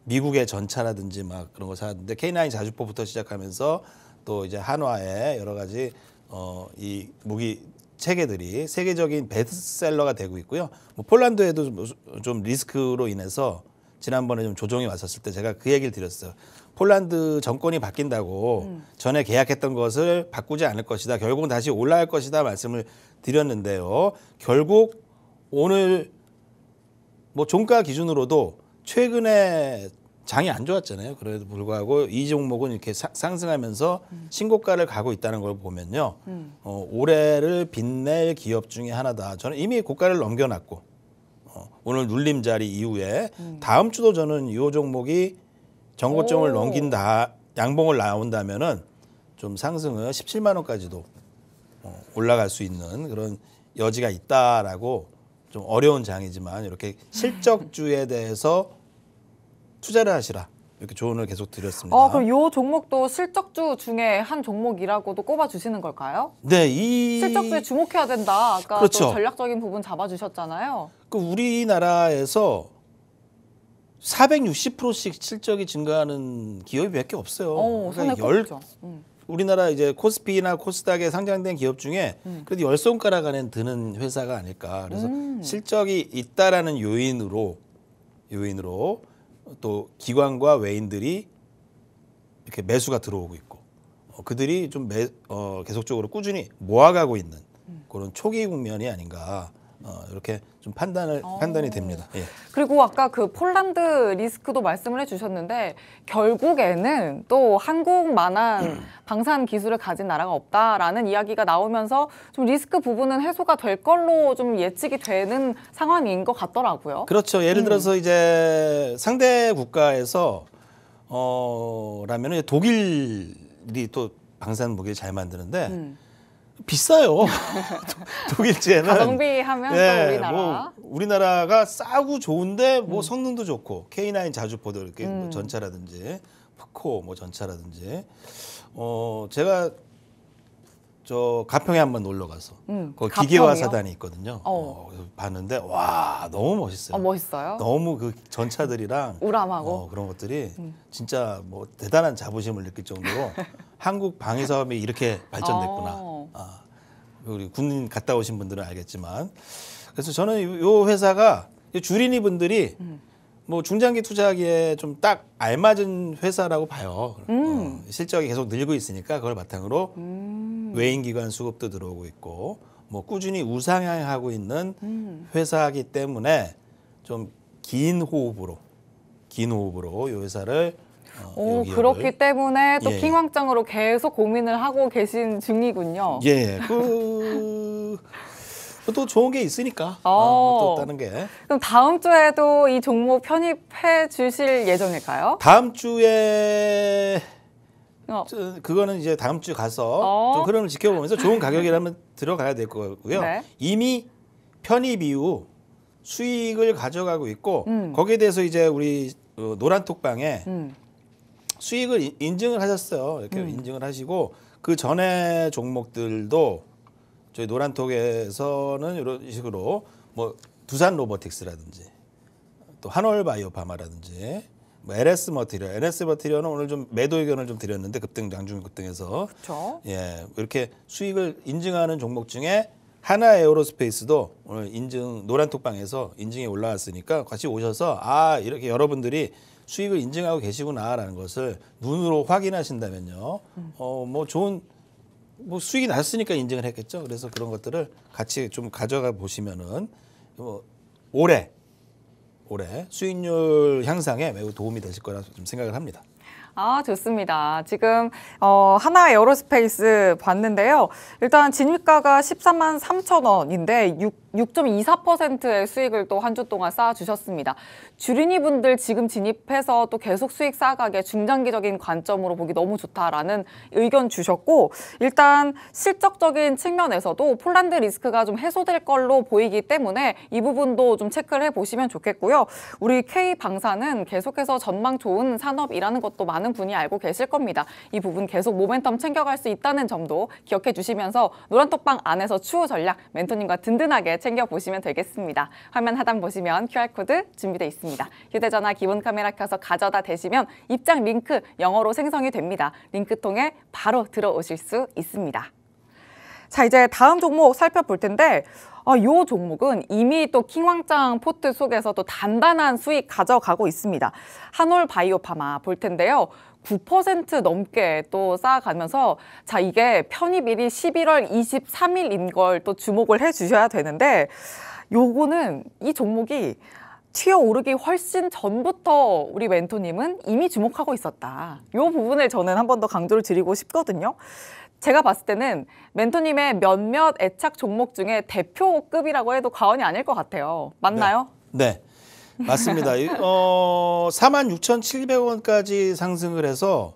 S3: 미국의 전차라든지 막 그런 거 사왔는데 K9 자주포부터 시작하면서 또 이제 한화의 여러 가지 어, 이 무기 체계들이 세계적인 베스트셀러가 되고 있고요. 뭐 폴란드에도 좀, 리스크로 인해서 지난번에 좀 조정이 왔었을 때 제가 그 얘기를 드렸어요. 폴란드 정권이 바뀐다고 음. 전에 계약했던 것을 바꾸지 않을 것이다. 결국은 다시 올라갈 것이다 말씀을 드렸는데요. 결국 오늘 뭐 종가 기준으로도 최근에 장이 안 좋았잖아요. 그래도 불구하고 이 종목은 이렇게 사, 상승하면서 음. 신고가를 가고 있다는 걸 보면요. 음. 어, 올해를 빛낼 기업 중에 하나다. 저는 이미 고가를 넘겨놨고 어, 오늘 눌림 자리 이후에 음. 다음 주도 저는 이 종목이 정고점을 오. 넘긴다 양봉을 나온다면은 좀상승을 17만 원까지도 어, 올라갈 수 있는 그런 여지가 있다라고 좀 어려운 장이지만 이렇게 실적주에 대해서 투자를 하시라. 이렇게 조언을 계속 드렸습니다. 어, 그럼
S1: 이 종목도 실적주 중에 한 종목이라고도 꼽아주시는 걸까요?
S3: 네, 이 실적주에
S1: 주목해야 된다. 아까 그렇죠. 전략적인 부분 잡아주셨잖아요.
S3: 그 우리나라에서 460%씩 실적이 증가하는 기업이 몇 개 없어요. 어, 그러니까 10... 음. 우리나라 이제 코스피나 코스닥에 상장된 기업 중에 음. 그래도 열 손가락 안에 드는 회사가 아닐까. 그래서 음. 실적이 있다라는 요인으로 요인으로 또 기관과 외인들이 이렇게 매수가 들어오고 있고 어, 그들이 좀 매, 어, 계속적으로 꾸준히 모아가고 있는 음. 그런 초기 국면이 아닌가. 어, 이렇게 좀 판단을 어. 판단이 됩니다. 예.
S1: 그리고 아까 그 폴란드 리스크도 말씀을 해주셨는데 결국에는 또 한국만한 음. 방산 기술을 가진 나라가 없다라는 이야기가 나오면서 좀 리스크 부분은 해소가 될 걸로 좀 예측이 되는 상황인 것 같더라고요.
S3: 그렇죠. 예를 음. 들어서 음. 이제 상대 국가에서 어라면 독일이 또 방산 무기를 잘 만드는데. 음. 비싸요. 독일제는 가성비 하면 네, 또 예, 우리나라. 뭐 우리나라가 싸고 좋은데 뭐 음. 성능도 좋고 K9 자주포도 이렇게 뭐 음. 뭐 전차라든지 푸코 뭐 전차라든지 어 제가 저 가평에 한번 놀러 가서 음, 그 기계화 사단이 있거든요. 어. 어, 봤는데 와 너무 멋있어요. 어, 멋있어요. 너무 그 전차들이랑
S1: 우람하고 어,
S3: 그런 것들이 음. 진짜 뭐 대단한 자부심을 느낄 정도로 한국 방위 사업이 이렇게 발전됐구나.
S1: 어. 아,
S3: 우리 군인 갔다 오신 분들은 알겠지만 그래서 저는 요 회사가 주린이 분들이 음. 뭐 중장기 투자하기에 좀 딱 알맞은 회사라고 봐요. 음. 어, 실적이 계속 늘고 있으니까 그걸 바탕으로 음. 음. 외인 기관 수급도 들어오고 있고 뭐 꾸준히 우상향하고 있는 음. 회사이기 때문에 좀 긴 호흡으로 긴 호흡으로 요 회사를 어, 오, 그렇기
S1: 때문에 또 예. 킹왕짱으로 계속 고민을 하고 계신 중이군요. 예. 그...
S3: 그 또 좋은 게 있으니까 어. 어, 또 다른 게
S1: 그럼 다음 주에도 이 종목 편입해 주실 예정일까요?
S3: 다음 주에 어. 그거는 이제 다음 주 가서 어. 좀 흐름을 지켜보면서 좋은 가격이라면 들어가야 될 거고요. 네. 이미 편입 이후 수익을 가져가고 있고 음. 거기에 대해서 이제 우리 어, 노란톡방에 음. 수익을 인증을 하셨어요. 이렇게 음. 인증을 하시고 그 전에 종목들도 저희 노란톡에서는 이런 식으로 뭐 두산 로보틱스라든지 또 한올바이오파마라든지 뭐 LS 머티리얼, LS 머티리얼은 오늘 좀 매도 의견을 좀 드렸는데 급등 장중 급등해서 그렇죠. 예 이렇게 수익을 인증하는 종목 중에 하나 에어로스페이스도 오늘 인증 노란톡방에서 인증이 올라왔으니까 같이 오셔서 아 이렇게 여러분들이 수익을 인증하고 계시구나라는 것을 눈으로 확인하신다면요 어뭐 좋은 뭐 수익이 났으니까 인증을 했겠죠 그래서 그런 것들을 같이 좀 가져가 보시면은 뭐 올해 올해 수익률 향상에 매우 도움이 되실 거라 좀 생각을 합니다.
S1: 아, 좋습니다. 지금 어, 하나 에어로스페이스 봤는데요. 일단 진입가가 13만 3천 원인데 6 6.24%의 수익을 또 한 주 동안 쌓아주셨습니다. 주린이 분들 지금 진입해서 또 계속 수익 쌓아가게 중장기적인 관점으로 보기 너무 좋다라는 의견 주셨고 일단 실적적인 측면에서도 폴란드 리스크가 좀 해소될 걸로 보이기 때문에 이 부분도 좀 체크를 해보시면 좋겠고요. 우리 K방사는 계속해서 전망 좋은 산업이라는 것도 많은 분이 알고 계실 겁니다. 이 부분 계속 모멘텀 챙겨갈 수 있다는 점도 기억해 주시면서 노란톡방 안에서 추후 전략 멘토님과 든든하게 챙겨 보시면 되겠습니다. 화면 하단 보시면 QR코드 준비되어 있습니다. 휴대전화 기본 카메라 켜서 가져다 대시면 입장 링크 영어로 생성이 됩니다. 링크 통해 바로 들어오실 수 있습니다. 자, 이제 다음 종목 살펴볼 텐데 아, 요 종목은 이미 또 킹왕짱 포트 속에서 또 단단한 수익 가져가고 있습니다. 한올 바이오파마 볼 텐데요. 9% 넘게 또 쌓아가면서 자 이게 편입일이 11월 23일인 걸 또 주목을 해주셔야 되는데 요거는 이 종목이 튀어오르기 훨씬 전부터 우리 멘토님은 이미 주목하고 있었다. 요 부분을 저는 한 번 더 강조를 드리고 싶거든요. 제가 봤을 때는 멘토님의 몇몇 애착 종목 중에 대표급이라고 해도 과언이 아닐 것 같아요. 맞나요?
S3: 네. 네. 맞습니다. 어, 46,700원까지 상승을 해서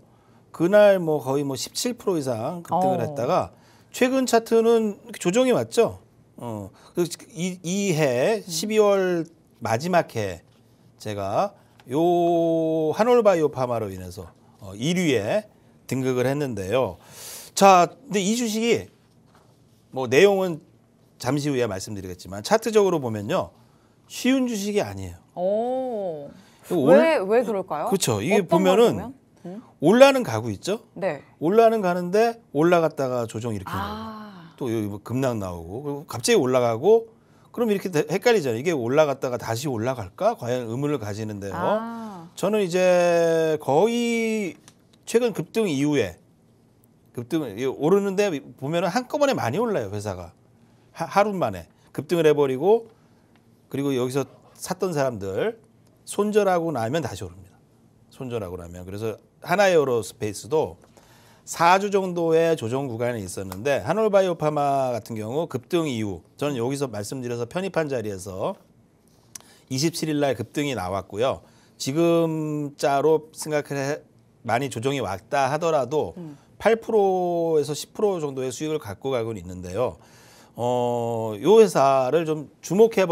S3: 그날 뭐 거의 뭐 17% 이상 급등을 오. 어. 했다가 최근 차트는 조정이 왔죠. 어, 그 이, 이해 12월 마지막 해 제가 요 한올바이오 파마로 인해서 어, 1위에 등극을 했는데요. 자, 근데 이 주식이 뭐 내용은 잠시 후에 말씀드리겠지만 차트적으로 보면요. 쉬운 주식이 아니에요.
S1: 오. 왜, 왜 그럴까요? 그렇죠. 이게 보면은 보면? 음?
S3: 올라는 가고 있죠? 네. 올라는 가는데 올라갔다가 조정 이렇게 는 아. 거예요. 또 여기 뭐 급락 나오고 그리고 갑자기 올라가고 그럼 이렇게 헷갈리잖아요. 이게 올라갔다가 다시 올라갈까? 과연 의문을 가지는데요. 아. 저는 이제 거의 최근 급등 이후에 급등 오르는데 보면은 한꺼번에 많이 올라요 회사가 하, 하루 만에 급등을 해버리고 그리고 여기서 샀던 사람들 손절하고 나면 다시 오릅니다. 손절하고 나면 그래서 하나에어로스페이스도 4주 정도의 조정 구간이 있었는데 한올바이오파마 같은 경우 급등 이후 저는 여기서 말씀드려서 편입한 자리에서 27일 날 급등이 나왔고요. 지금 자로 생각해 많이 조정이 왔다 하더라도 음. 8%에서 10% 정도의 수익을 갖고 가고 있는데요. 어, 요 회사를 좀 주목해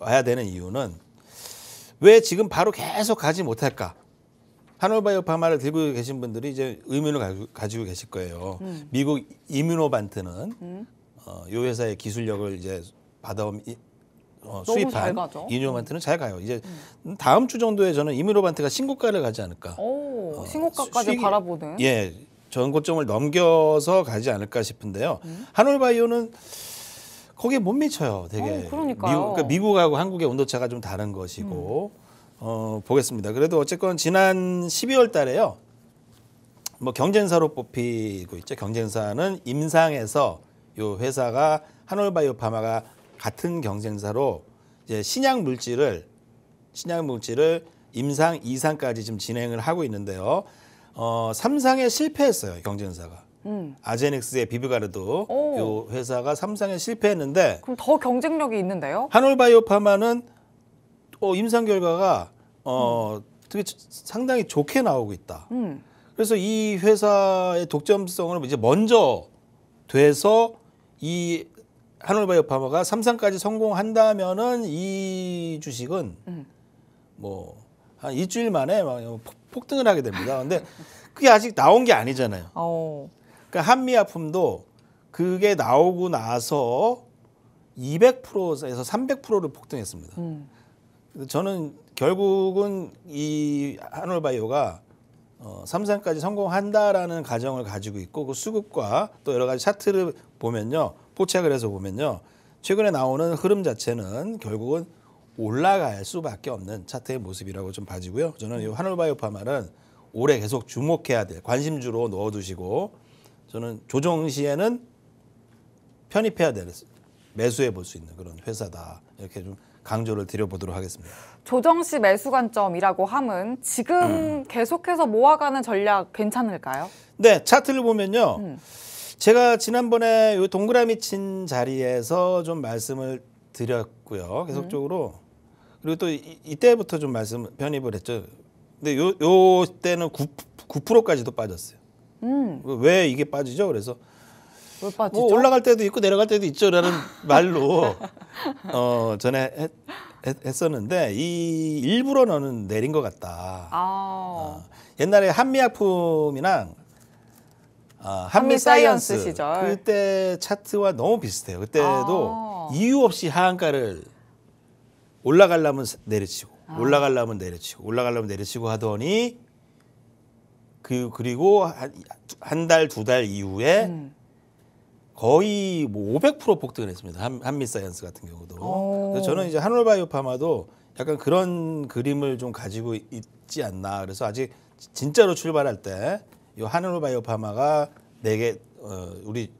S3: 봐야 되는 이유는 왜 지금 바로 계속 가지 못할까? 하노바이오 파마를 들고 계신 분들이 이제 의문을 가지고 계실 거예요. 음. 미국 이뮤노반트는 음. 어, 요 회사의 기술력을 이제 받아온 이, 어, 수입한 이뮤노반트는 잘 가요. 이제 음. 다음 주 정도에 저는 이뮤노반트가 신고가를 가지 않을까.
S1: 오, 어, 신고가까지 수익, 바라보는.
S3: 예, 전고점을 넘겨서 가지 않을까 싶은데요. 음. 하노바이오는 거기에 못 미쳐요. 되게 어, 미국, 그러니까 미국하고 한국의 온도차가 좀 다른 것이고 음. 어, 보겠습니다. 그래도 어쨌건 지난 12월 달에요. 뭐 경쟁사로 뽑히고 있죠. 경쟁사는 임상에서 요 회사가 한올바이오파마가 같은 경쟁사로 이제 신약 물질을 신약 물질을 임상 이상까지 지금 진행을 하고 있는데요. 어, 3상에 실패했어요. 경쟁사가. 음. 아제닉스의 비브가르도 오. 요 회사가 삼상에 실패했는데
S1: 그럼 더 경쟁력이 있는데요?
S3: 한올바이오파마는 어, 임상 결과가 어, 음. 되게 상당히 좋게 나오고 있다. 음. 그래서 이 회사의 독점성을 이제 먼저 돼서 이 한올바이오파마가 삼상까지 성공한다면은 이 주식은 음. 뭐한 일주일 만에 막 폭등을 하게 됩니다. 근데 그게 아직 나온 게 아니잖아요. 오. 어. 그러니까 한미약품도 그게 나오고 나서 200%에서 300%를 폭등했습니다. 음. 저는 결국은 이 한올바이오가 어, 삼성까지 성공한다라는 가정을 가지고 있고 그 수급과 또 여러 가지 차트를 보면요. 포착을 해서 보면요. 최근에 나오는 흐름 자체는 결국은 올라갈 수밖에 없는 차트의 모습이라고 좀 봐지고요. 저는 이 한올바이오 파마는 올해 계속 주목해야 될 관심주로 넣어두시고 저는 조정 시에는 편입해야 될 매수해 볼 수 있는 그런 회사다 이렇게 좀 강조를 드려보도록 하겠습니다.
S1: 조정 시 매수 관점이라고 함은 지금 음. 계속해서 모아가는 전략 괜찮을까요?
S3: 네, 차트를 보면요. 음. 제가 지난번에 요 동그라미 친 자리에서 좀 말씀을 드렸고요. 계속적으로 음. 그리고 또 이, 이때부터 좀 말씀 편입을 했죠. 근데 요, 요 때는 9, 9%까지도 빠졌어요. 음. 왜 이게 빠지죠? 그래서
S1: 왜 빠지죠? 뭐 올라갈
S3: 때도 있고 내려갈 때도 있죠라는 말로 어 전에 했, 했, 었는데이 일부러 너는 내린 것 같다.
S1: 아. 어,
S3: 옛날에 한미약품이랑 어, 아, 한미, 사이언스, 사이 시절 그때 차트와 너무 비슷해요. 그때도 아. 이유 없이 하한가를 올라가려면 내려치고 아. 올라가려면 내려치고 올라가려면 내려치고 하더니 그 그리고 한 달 두달 한 이후에 음. 거의 뭐500% 폭등을 했습니다. 한, 한미 사이언스 같은 경우도. 그래서 저는 이제 한올바이오 파마도 약간 그런 그림을 좀 가지고 있지 않나. 그래서 아직 진짜로 출발할 때이 한올바이오 파마가 내게 어, 우리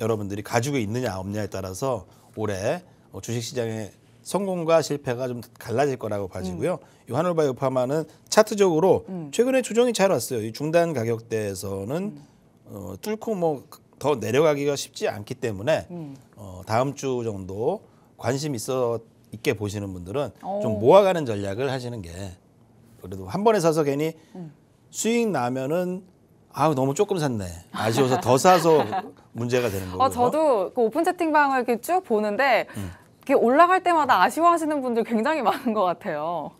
S3: 여러분들이 가지고 있느냐 없느냐에 따라서 올해 어, 주식시장에 성공과 실패가 좀 갈라질 거라고 봐지고요. 음. 이 하늘바 이오파마는 차트적으로 음. 최근에 조정이 잘 왔어요. 이 중단 가격대에서는 음. 어, 뚫고 뭐 더 내려가기가 쉽지 않기 때문에 음. 어, 다음 주 정도 관심 있어 있게 보시는 분들은 오. 좀 모아가는 전략을 하시는 게 그래도 한 번에 사서 괜히 음. 수익 나면은 아우 너무 조금 샀네 아쉬워서 더 사서 문제가 되는 거고요. 어,
S1: 저도 그 오픈 채팅방을 이렇게 쭉 보는데. 음. 올라갈 때마다 아쉬워하시는 분들 굉장히 많은 것 같아요.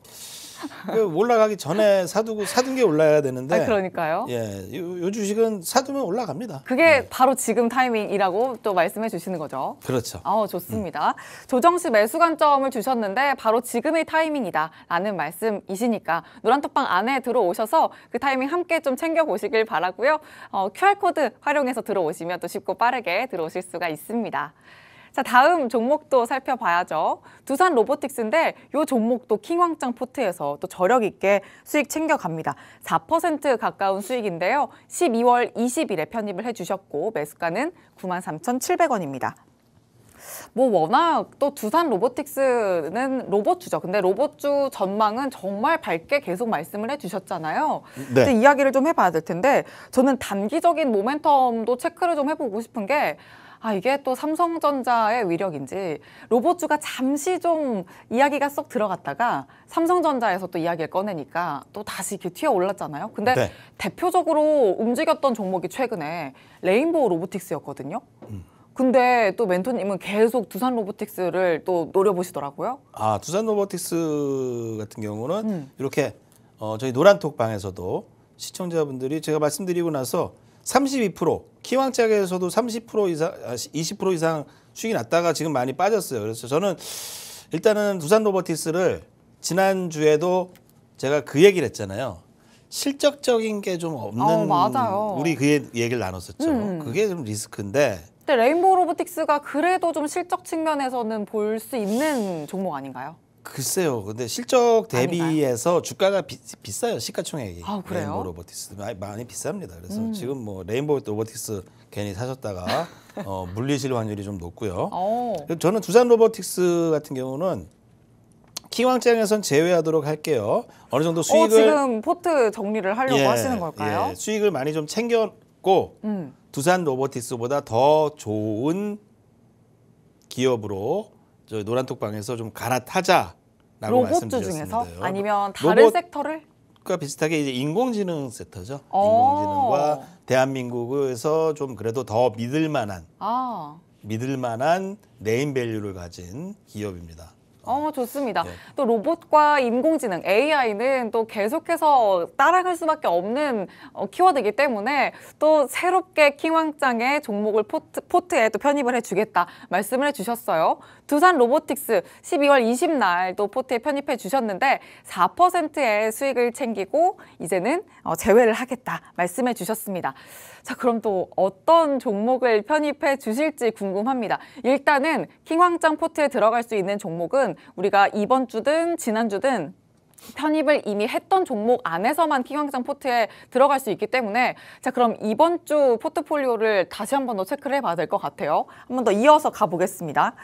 S3: 그 올라가기 전에 사두고 사둔 게 올라야 되는데. 아, 그러니까요. 예, 요, 요, 주식은 사두면 올라갑니다.
S1: 그게 네. 바로 지금 타이밍이라고 또 말씀해 주시는 거죠. 그렇죠. 어, 좋습니다. 음. 조정 씨 매수 관점을 주셨는데 바로 지금의 타이밍이다라는 말씀이시니까 노란톡방 안에 들어오셔서 그 타이밍 함께 좀 챙겨 보시길 바라고요. 어, QR 코드 활용해서 들어오시면 또 쉽고 빠르게 들어오실 수가 있습니다. 자, 다음 종목도 살펴봐야죠. 두산 로보틱스인데 이 종목도 킹왕짱 포트에서 또 저력 있게 수익 챙겨갑니다. 4% 가까운 수익인데요. 12월 20일에 편입을 해주셨고 매수가는 93,700원입니다. 뭐 워낙 또 두산 로보틱스는 로봇주죠. 근데 로봇주 전망은 정말 밝게 계속 말씀을 해주셨잖아요. 네. 이야기를 좀 해봐야 될 텐데 저는 단기적인 모멘텀도 체크를 좀 해보고 싶은 게아 이게 또 삼성전자의 위력인지 로봇주가 잠시 좀 이야기가 쏙 들어갔다가 삼성전자에서 또 이야기를 꺼내니까 또 다시 이렇게 튀어 올랐잖아요. 근데 네. 대표적으로 움직였던 종목이 최근에 레인보우 로보틱스였거든요. 음. 근데 또 멘토님은 계속 두산 로보틱스를 또 노려보시더라고요.
S3: 아 두산 로보틱스 같은 경우는 음. 이렇게 어, 저희 노란톡방에서도 시청자분들이 제가 말씀드리고 나서 32% 키왕짝에서도 30% 이상 20% 아, 이상 수익이 났다가 지금 많이 빠졌어요. 그래서 저는 일단은 두산 로버티스를 지난주에도 제가 그 얘기를 했잖아요. 실적적인 게 좀 없는 어, 우리 그 얘기를 나눴었죠. 음, 음. 그게 좀 리스크인데
S1: 근데 레인보우 로보틱스가 그래도 좀 실적 측면에서는 볼 수 있는 종목 아닌가요?
S3: 글쎄요. 근데 실적 대비해서 주가가 비, 싸요 시가총액이. 아, 그래요? 레인보우 로보틱스 아, 많이 비쌉니다. 그래서 음. 지금 뭐 레인보우 로보틱스 괜히 사셨다가 어, 물리실 확률이 좀 높고요. 오. 어. 저는 두산 로보틱스 같은 경우는 키왕장에선 제외하도록 할게요. 어느 정도 어, 수익을 어, 지금
S1: 포트 정리를 하려고 예, 하시는 걸까요? 예,
S3: 수익을 많이 좀 챙겼고 음. 두산 로보틱스보다 더 좋은 기업으로 저희 노란톡방에서 좀 갈아타자라고 말씀드렸습니다. 로봇 중에서 아니면 다른 로봇... 섹터를 그과 비슷하게 이제 인공지능 섹터죠.
S1: 어. 인공지능과
S3: 대한민국에서 좀 그래도 더 믿을 만한 아. 믿을 만한 네임 밸류를 가진 기업입니다.
S1: 어, 좋습니다. 예. 또 로봇과 인공지능, AI는 또 계속해서 따라갈 수밖에 없는 어, 키워드이기 때문에 또 새롭게 킹왕짱의 종목을 포트, 에또 편입을 해주겠다 말씀을 해주셨어요. 두산 로보틱스 12월 20날 또 포트에 편입해 주셨는데 4%의 수익을 챙기고 이제는 어, 제외를 하겠다 말씀해 주셨습니다. 자, 그럼 또 어떤 종목을 편입해 주실지 궁금합니다. 일단은 킹왕짱 포트에 들어갈 수 있는 종목은 우리가 이번 주든 지난주든 편입을 이미 했던 종목 안에서만 키광장 포트에 들어갈 수 있기 때문에 자 그럼 이번 주 포트폴리오를 다시 한 번 더 체크를 해봐야 될 것 같아요. 한 번 더 이어서 가보겠습니다.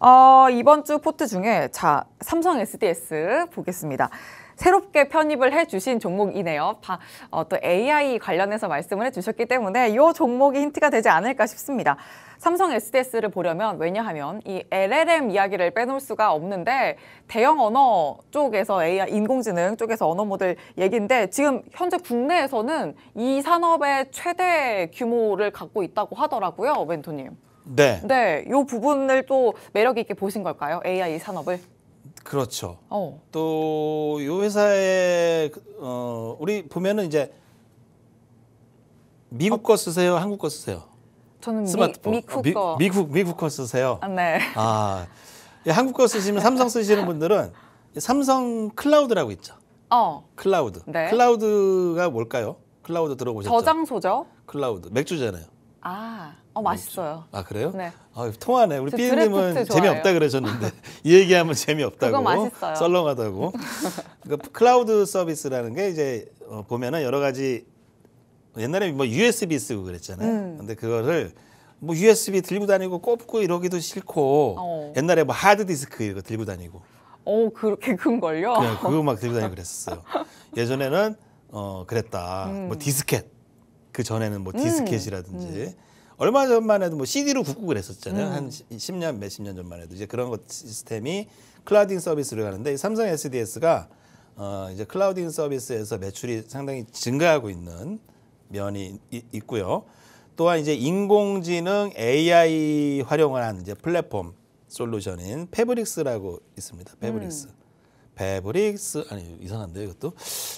S1: 어, 이번 주 포트 중에 자 삼성 SDS 보겠습니다. 새롭게 편입을 해주신 종목이네요. 바, 어, 또 AI 관련해서 말씀을 해주셨기 때문에 이 종목이 힌트가 되지 않을까 싶습니다. 삼성 SDS를 보려면 왜냐하면 이 LLM 이야기를 빼놓을 수가 없는데 대형 언어 쪽에서 AI 인공지능 쪽에서 언어 모델 얘기인데 지금 현재 국내에서는 이 산업의 최대 규모를 갖고 있다고 하더라고요, 멘토님. 네. 네, 이 부분을 또 매력 있게 보신 걸까요? AI 산업을? 그렇죠. 어.
S3: 또이 회사에 어 우리 보면은 이제 미국 어. 거 쓰세요, 한국 거 쓰세요?
S1: 저는 스마트폰. 어, 미, 미국 거. 미,
S3: 미국 미국 거 쓰세요. 아, 네. 아 한국 거 쓰시면 삼성 쓰시는 분들은 삼성 클라우드라고 있죠. 어. 클라우드. 네. 클라우드가 뭘까요? 클라우드 들어보셨죠?
S1: 저장소죠.
S3: 클라우드 맥주잖아요.
S1: 아, 어, 네, 맛있어요.
S3: 아 그래요? 네. 아, 통하네. 우리 삐님은 재미없다 그러셨는데 이 얘기하면 재미없다고. 맛있어요. 썰렁하다고. 그러니까 클라우드 서비스라는 게 이제 어, 보면은 여러 가지 옛날에 뭐 USB 쓰고 그랬잖아요. 음. 근데 그거를 뭐 USB 들고 다니고 꼽고 이러기도 싫고 어. 옛날에 뭐 하드 디스크 이거 들고 다니고. 어 그렇게 큰
S1: 걸요? 그 그거 막
S3: 들고 다니고 그랬었어요. 예전에는 어 그랬다. 뭐 음. 뭐 디스켓 그 전에는 뭐 음. 디스켓이라든지 음. 음. 얼마 전만 해도 뭐 CD로 국국을 했었잖아요. 음. 한 10년 몇 십 년 전만 해도 이제 그런 것 시스템이 클라우딩 서비스를 가는데 삼성 SDS가 어 이제 클라우딩 서비스에서 매출이 상당히 증가하고 있는 면이 이, 있고요. 또한 이제 인공지능 AI 활용을 한 이제 플랫폼 솔루션인 페브릭스라고 있습니다. 페브릭스. 페브릭스 음. 아니 이상한데 이것도.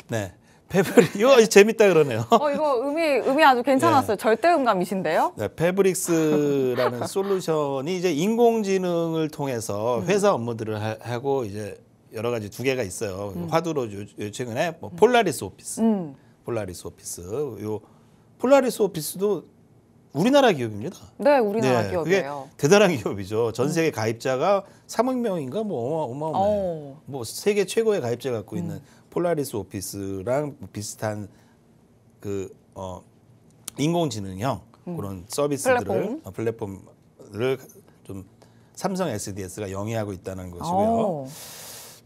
S3: 네. 패브릭 이거 아주 재밌다 그러네요. 어
S1: 이거 음이 음이 아주 괜찮았어요. 네. 절대음감이신데요?
S3: 네, 패브릭스라는 솔루션이 이제 인공지능을 통해서 음. 회사 업무들을 하, 하고 이제 여러 가지 두 개가 있어요. 음. 화두로 요, 요 최근에 뭐 폴라리스 오피스, 음. 폴라리스 오피스 요 폴라리스 오피스도 우리나라 기업입니다.
S1: 네, 우리나라 네, 기업이에요.
S3: 대단한 기업이죠. 전 음. 세계 가입자가 3억 명인가 뭐 어마, 어마해요 오. 뭐 세계 최고의 가입자 갖고 있는 음. 폴라리스 오피스랑 비슷한 그 어, 인공지능형 음. 그런 서비스들을 플랫폼? 어, 플랫폼을 좀 삼성 SDS가 영위하고 있다는 것이고요. 오.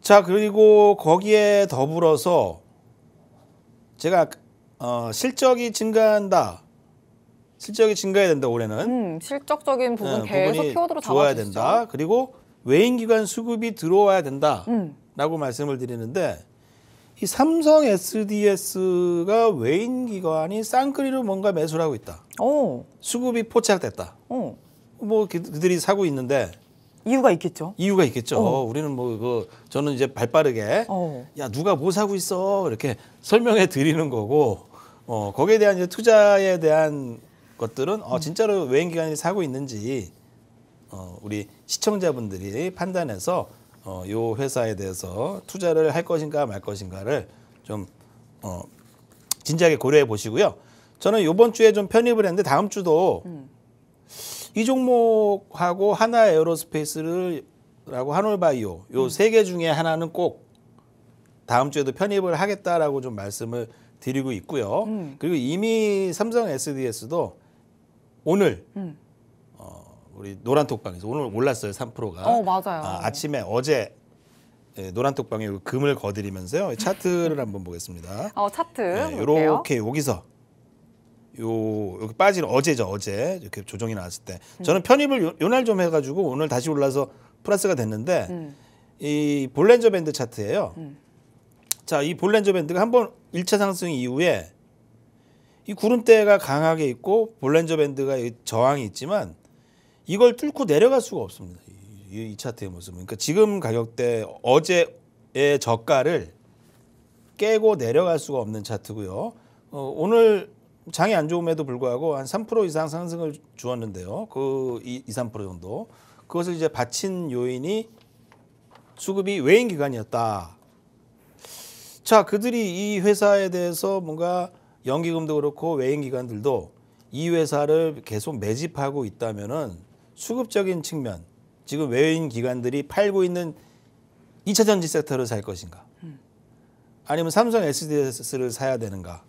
S3: 자 그리고 거기에 더불어서 제가 어, 실적이 증가한다. 실적이 증가해야 된다 올해는. 음,
S1: 실적적인 부분 음, 계속 키워드로 좋아야 된다.
S3: 그리고 외인기관 수급이 들어와야 된다라고 음. 말씀을 드리는데 이 삼성 SDS가 외인 기관이 쌍끌이로 뭔가 매수를 하고 있다. 오. 수급이 포착됐다. 오. 뭐 그, 그들이 사고 있는데 이유가 있겠죠. 이유가 있겠죠. 어. 우리는 뭐 그 저는 이제 발빠르게 어. 야 누가 뭐 사고 있어 이렇게 설명해 드리는 거고 어 거기에 대한 이제 투자에 대한 것들은 어 음. 진짜로 외인 기관이 사고 있는지 어 우리 시청자분들이 판단해서 어, 요 회사에 대해서 투자를 할 것인가 말 것인가를 좀 어, 진지하게 고려해 보시고요. 저는 요번 주에 좀 편입을 했는데 다음 주도 음. 이 종목하고 하나 에어로스페이스를 라고 한올바이오 요 세개 음. 중에 하나는 꼭 다음 주에도 편입을 하겠다라고 좀 말씀을 드리고 있고요. 음. 그리고 이미 삼성 SDS도 오늘 음. 우리 노란톡방에서 오늘 올랐어요 3%가. 어
S1: 맞아요. 아,
S3: 침에 어제 예, 노란톡방에 금을 거드리면서요 차트를 한번 보겠습니다.
S1: 어 차트. 이렇게 예, 볼게요.
S3: 여기서 요 여기 빠진 어제죠 어제 이렇게 조정이 나왔을 때 음. 저는 편입을 요날 좀 해가지고 오늘 다시 올라서 플러스가 됐는데 음. 이 볼렌저 밴드 차트예요. 음. 자이 볼렌저 밴드가 한번 1차 상승 이후에 이 구름대가 강하게 있고 볼렌저 밴드가 저항이 있지만 이걸 뚫고 내려갈 수가 없습니다. 이, 이 차트의 모습은. 그러니까 지금 가격대 어제의 저가를 깨고 내려갈 수가 없는 차트고요. 어, 오늘 장이 안 좋음에도 불구하고 한 3% 이상 상승을 주었는데요. 그 2, 3% 정도. 그것을 이제 받친 요인이 수급이 외인 기관이었다. 자, 그들이 이 회사에 대해서 뭔가 연기금도 그렇고 외인 기관들도 이 회사를 계속 매집하고 있다면은 수급적인 측면, 지금 외인 기관들이 팔고 있는 2차 전지 섹터를 살 것인가? 음. 아니면 삼성 SDS를 사야 되는가?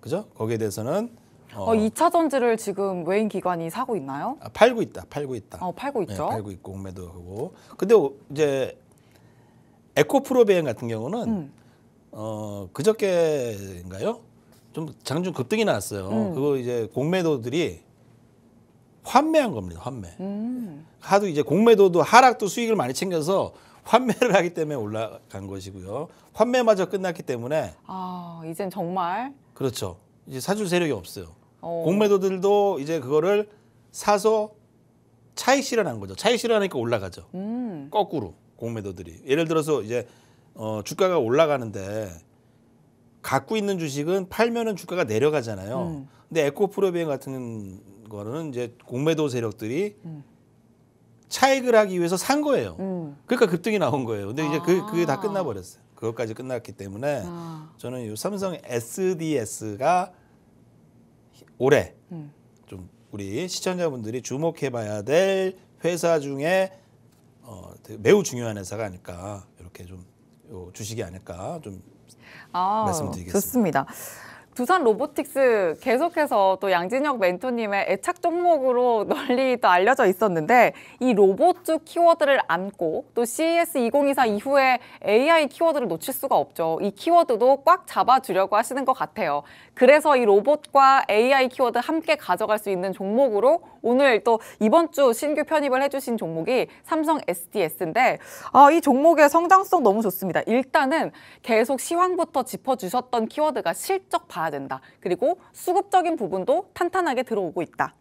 S3: 그죠? 거기에 대해서는 어, 어
S1: 2차 전지를 지금 외인 기관이 사고 있나요?
S3: 아, 팔고 있다. 팔고 있다. 어, 팔고 네, 있죠. 네, 팔고 있고 공매도 하고. 근데 이제 에코프로 베행 같은 경우는 음. 어, 그저께인가요? 좀 장중 급등이 나왔어요. 음. 그거 이제 공매도들이 환매한 겁니다. 환매. 음. 하도 이제 공매도도 하락도 수익을 많이 챙겨서 환매를 하기 때문에 올라간 것이고요. 환매마저 끝났기 때문에
S1: 아 이젠 정말
S3: 그렇죠. 이제 사줄 세력이 없어요. 오. 어. 공매도들도 이제 그거를 사서 차익 실현한 거죠. 차익 실현하니까 올라가죠. 음. 거꾸로 공매도들이 예를 들어서 이제 어, 주가가 올라가는데 갖고 있는 주식은 팔면은 주가가 내려가잖아요. 음. 근데 에코프로비엠 같은 거는 이제 공매도 세력들이 음. 차익을 하기 위해서 산 거예요. 음. 그러니까 급등이 나온 거예요. 근데 이제 그, 아. 그게 다 끝나버렸어요. 그것까지 끝났기 때문에 아. 저는 이 삼성 SDS가 올해 음. 좀 우리 시청자분들이 주목해봐야 될 회사 중에 어, 매우 중요한 회사가 아닐까 이렇게 좀 주식이 아닐까 좀
S1: 아, 말씀드리겠습니다. 좋습니다. 두산 로보틱스 계속해서 또 양진혁 멘토님의 애착 종목으로 널리 또 알려져 있었는데 이 로봇주 키워드를 안고 또 CES 2024 이후에 AI 키워드를 놓칠 수가 없죠. 이 키워드도 꽉 잡아주려고 하시는 것 같아요. 그래서 이 로봇과 AI 키워드 함께 가져갈 수 있는 종목으로 오늘 또 이번 주 신규 편입을 해주신 종목이 삼성 SDS인데 아, 이 종목의 성장성 너무 좋습니다. 일단은 계속 시황부터 짚어주셨던 키워드가 실적 반 나와야 된다. 그리고 수급적인 부분도 탄탄하게 들어오고 있다.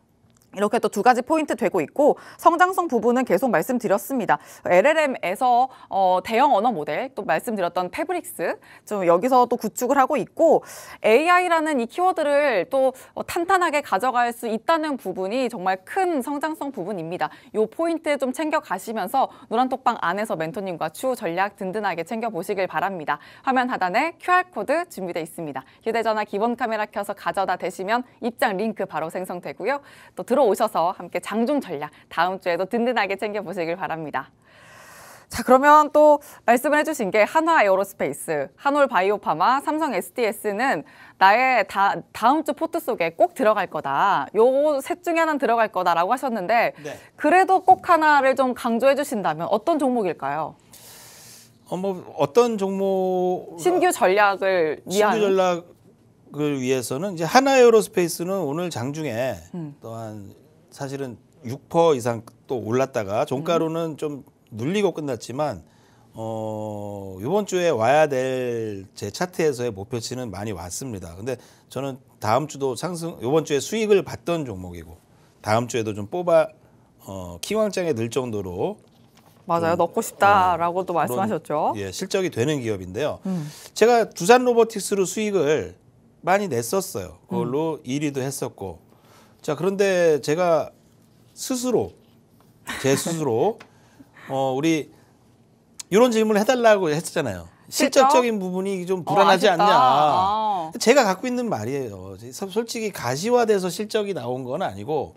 S1: 이렇게 또 두 가지 포인트 되고 있고 성장성 부분은 계속 말씀드렸습니다. LLM에서 어, 대형 언어 모델 또 말씀드렸던 패브릭스 좀 여기서 또 구축을 하고 있고 AI라는 이 키워드를 또 어, 탄탄하게 가져갈 수 있다는 부분이 정말 큰 성장성 부분입니다. 요 포인트 좀 챙겨 가시면서 노란톡방 안에서 멘토님과 추후 전략 든든하게 챙겨 보시길 바랍니다. 화면 하단에 QR 코드 준비되어 있습니다. 휴대전화 기본 카메라 켜서 가져다 대시면 입장 링크 바로 생성되고요. 또 들어 오셔서 함께 장중 전략 다음 주에도 든든하게 챙겨보시길 바랍니다. 자 그러면 또 말씀을 해주신 게 한화 에어로스페이스, 한올 바이오파마, 삼성 SDS는 나의 다, 다음 주 포트 속에 꼭 들어갈 거다. 요셋 중에 하나는 들어갈 거다라고 하셨는데 네. 그래도 꼭 하나를 좀 강조해 주신다면 어떤 종목일까요?
S3: 어, 뭐 어떤 종목
S1: 신규 전략을 위한 신규
S3: 전략 을 위해서는 이제 하나 에어로스페이스는 오늘 장중에 음. 또한 사실은 6% 이상 또 올랐다가 종가로는 음. 좀 눌리고 끝났지만 어 이번 주에 와야 될 제 차트에서의 목표치는 많이 왔습니다. 근데 저는 다음 주도 상승 이번 주에 수익을 봤던 종목이고 다음 주에도 좀 뽑아 어 키왕장에 늘 정도로
S1: 맞아요. 음, 넣고 싶다라고도 어, 말씀하셨죠.
S3: 예, 실적이 되는 기업인데요. 음. 제가 두산 로보틱스로 수익을 많이 냈었어요. 그걸로 음. 1위도 했었고. 자, 그런데 제가 스스로, 제 스스로, 어, 우리 이런 질문을 해달라고 했잖아요. 실적적인 부분이 좀 어, 불안하지 어, 않냐. 아. 제가 갖고 있는 말이에요. 솔직히 가시화돼서 실적이 나온 건 아니고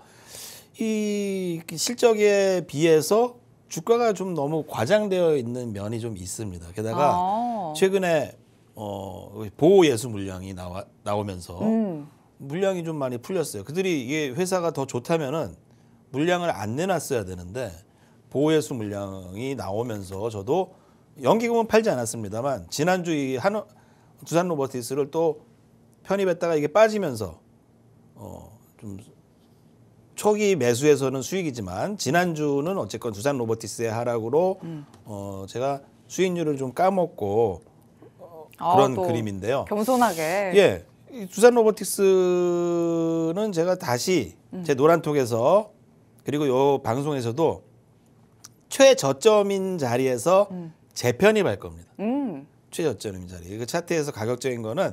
S3: 이 실적에 비해서 주가가 좀 너무 과장되어 있는 면이 좀 있습니다. 게다가 아. 최근에 어, 보호 예수 물량이 나와 나오면서 음. 물량이 좀 많이 풀렸어요. 그들이 이게 회사가 더 좋다면은 물량을 안 내놨어야 되는데 보호 예수 물량이 나오면서 저도 연기금은 팔지 않았습니다만 지난주 이 한, 두산 로버티스를 또 편입했다가 이게 빠지면서 어, 좀 초기 매수에서는 수익이지만 지난주는 어쨌건 두산 로버티스의 하락으로 음. 어, 제가 수익률을 좀 까먹고 아, 그런 아, 그림인데요. 겸손하게. 예. 두산 로보틱스는 제가 다시 음. 제 노란톡에서 그리고 요 방송에서도 최저점인 자리에서 음. 재편입할 겁니다. 음. 최저점인 자리. 그 차트에서 가격적인 거는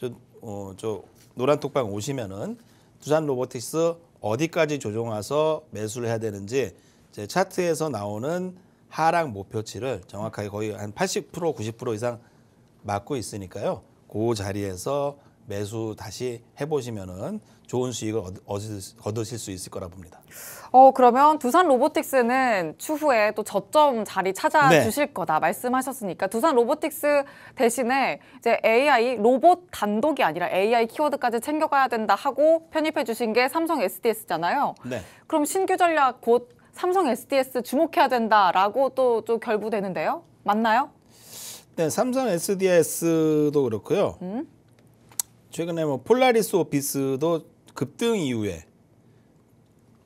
S3: 저, 어, 저 노란톡방 오시면은 두산 로보틱스 어디까지 조정와서 매수를 해야 되는지 제 차트에서 나오는 하락 목표치를 정확하게 거의 한 80% 90% 이상 맡고 있으니까요. 그 자리에서 매수 다시 해보시면은 좋은 수익을 얻으실 수 있을 거라 봅니다.
S1: 어 그러면 두산 로보틱스는 추후에 또 저점 자리 찾아주실 네. 거다 말씀하셨으니까 두산 로보틱스 대신에 이제 AI 로봇 단독이 아니라 AI 키워드까지 챙겨가야 된다 하고 편입해 주신 게 삼성 SDS잖아요. 네. 그럼 신규 전략 곧 삼성 SDS 주목해야 된다라고 또좀 결부되는데요. 맞나요?
S3: 네, 삼성 SDS도 그렇고요. 음? 최근에 뭐 폴라리스 오피스도 급등 이후에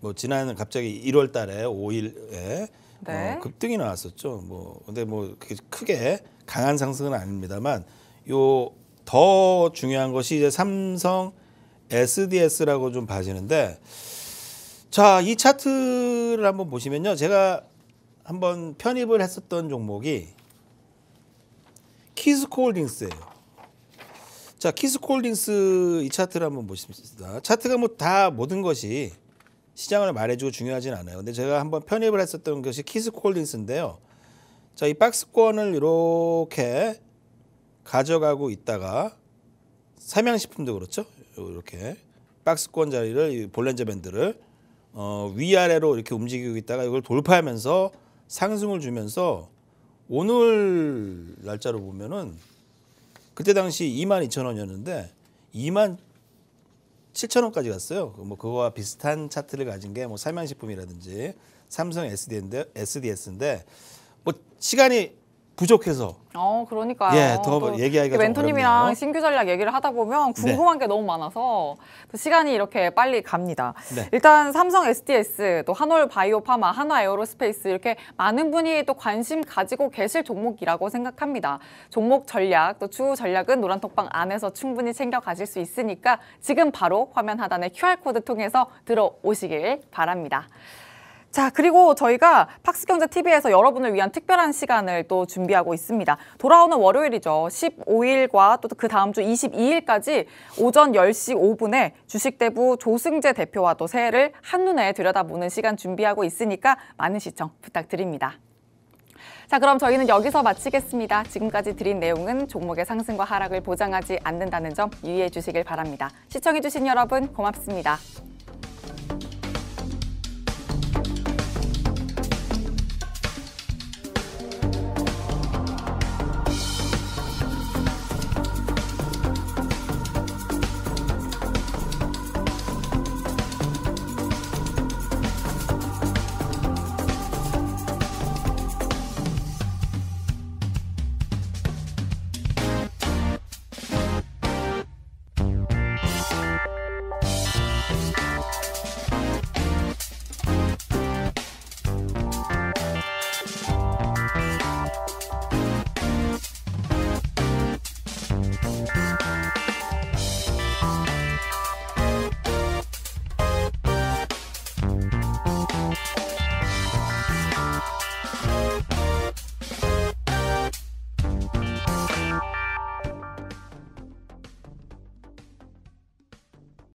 S3: 뭐 지난 갑자기 1월 달에 5일에 어, 네. 어, 급등이 나왔었죠. 뭐 근데 뭐 크게 강한 상승은 아닙니다만 요 더 중요한 것이 이제 삼성 SDS라고 좀 봐지는데 자, 이 차트를 한번 보시면요. 제가 한번 편입을 했었던 종목이 키스콜딩스예요 자, 키스코딩스이 차트를 한번 보시겠습니다. 차트가 뭐 다 모든 것이 시장을 말해주고 중요하진 않아요. 근데 제가 한번 편입을 했었던 것이 키스코딩스인데요 자, 이 박스권을 이렇게 가져가고 있다가 삼양식품도 그렇죠. 이렇게 박스권 자리를 볼렌저 밴드를 어, 위아래로 이렇게 움직이고 있다가 이걸 돌파하면서 상승을 주면서 오늘 날짜로 보면은 그때 당시 2만 2천 원이었는데 2만 7천 원까지 갔어요. 그 뭐 그거와 비슷한 차트를 가진 게 뭐 삼양식품이라든지 삼성 SD인데 SDS인데 뭐 시간이 부족해서.
S1: 어, 그러니까요. 예, 더 얘기하기가 멘토님이랑 신규 전략 얘기를 하다 보면 네. 궁금한 네. 게 너무 많아서 시간이 이렇게 빨리 갑니다. 네. 일단 삼성 SDS, 또 한올 바이오파마, 한화 에어로스페이스 이렇게 많은 분이 또 관심 가지고 계실 종목이라고 생각합니다. 종목 전략, 또주 전략은 노란톡방 안에서 충분히 챙겨 가실 수 있으니까 지금 바로 화면 하단의 QR코드 통해서 들어오시길 바랍니다. 자, 그리고 저희가 팍스경제TV에서 여러분을 위한 특별한 시간을 또 준비하고 있습니다. 돌아오는 월요일이죠. 15일과 또 그 다음 주 22일까지 오전 10시 5분에 주식대부 조승재 대표와 또 새해를 한눈에 들여다보는 시간 준비하고 있으니까 많은 시청 부탁드립니다. 자, 그럼 저희는 여기서 마치겠습니다. 지금까지 드린 내용은 종목의 상승과 하락을 보장하지 않는다는 점 유의해 주시길 바랍니다. 시청해주신 여러분 고맙습니다.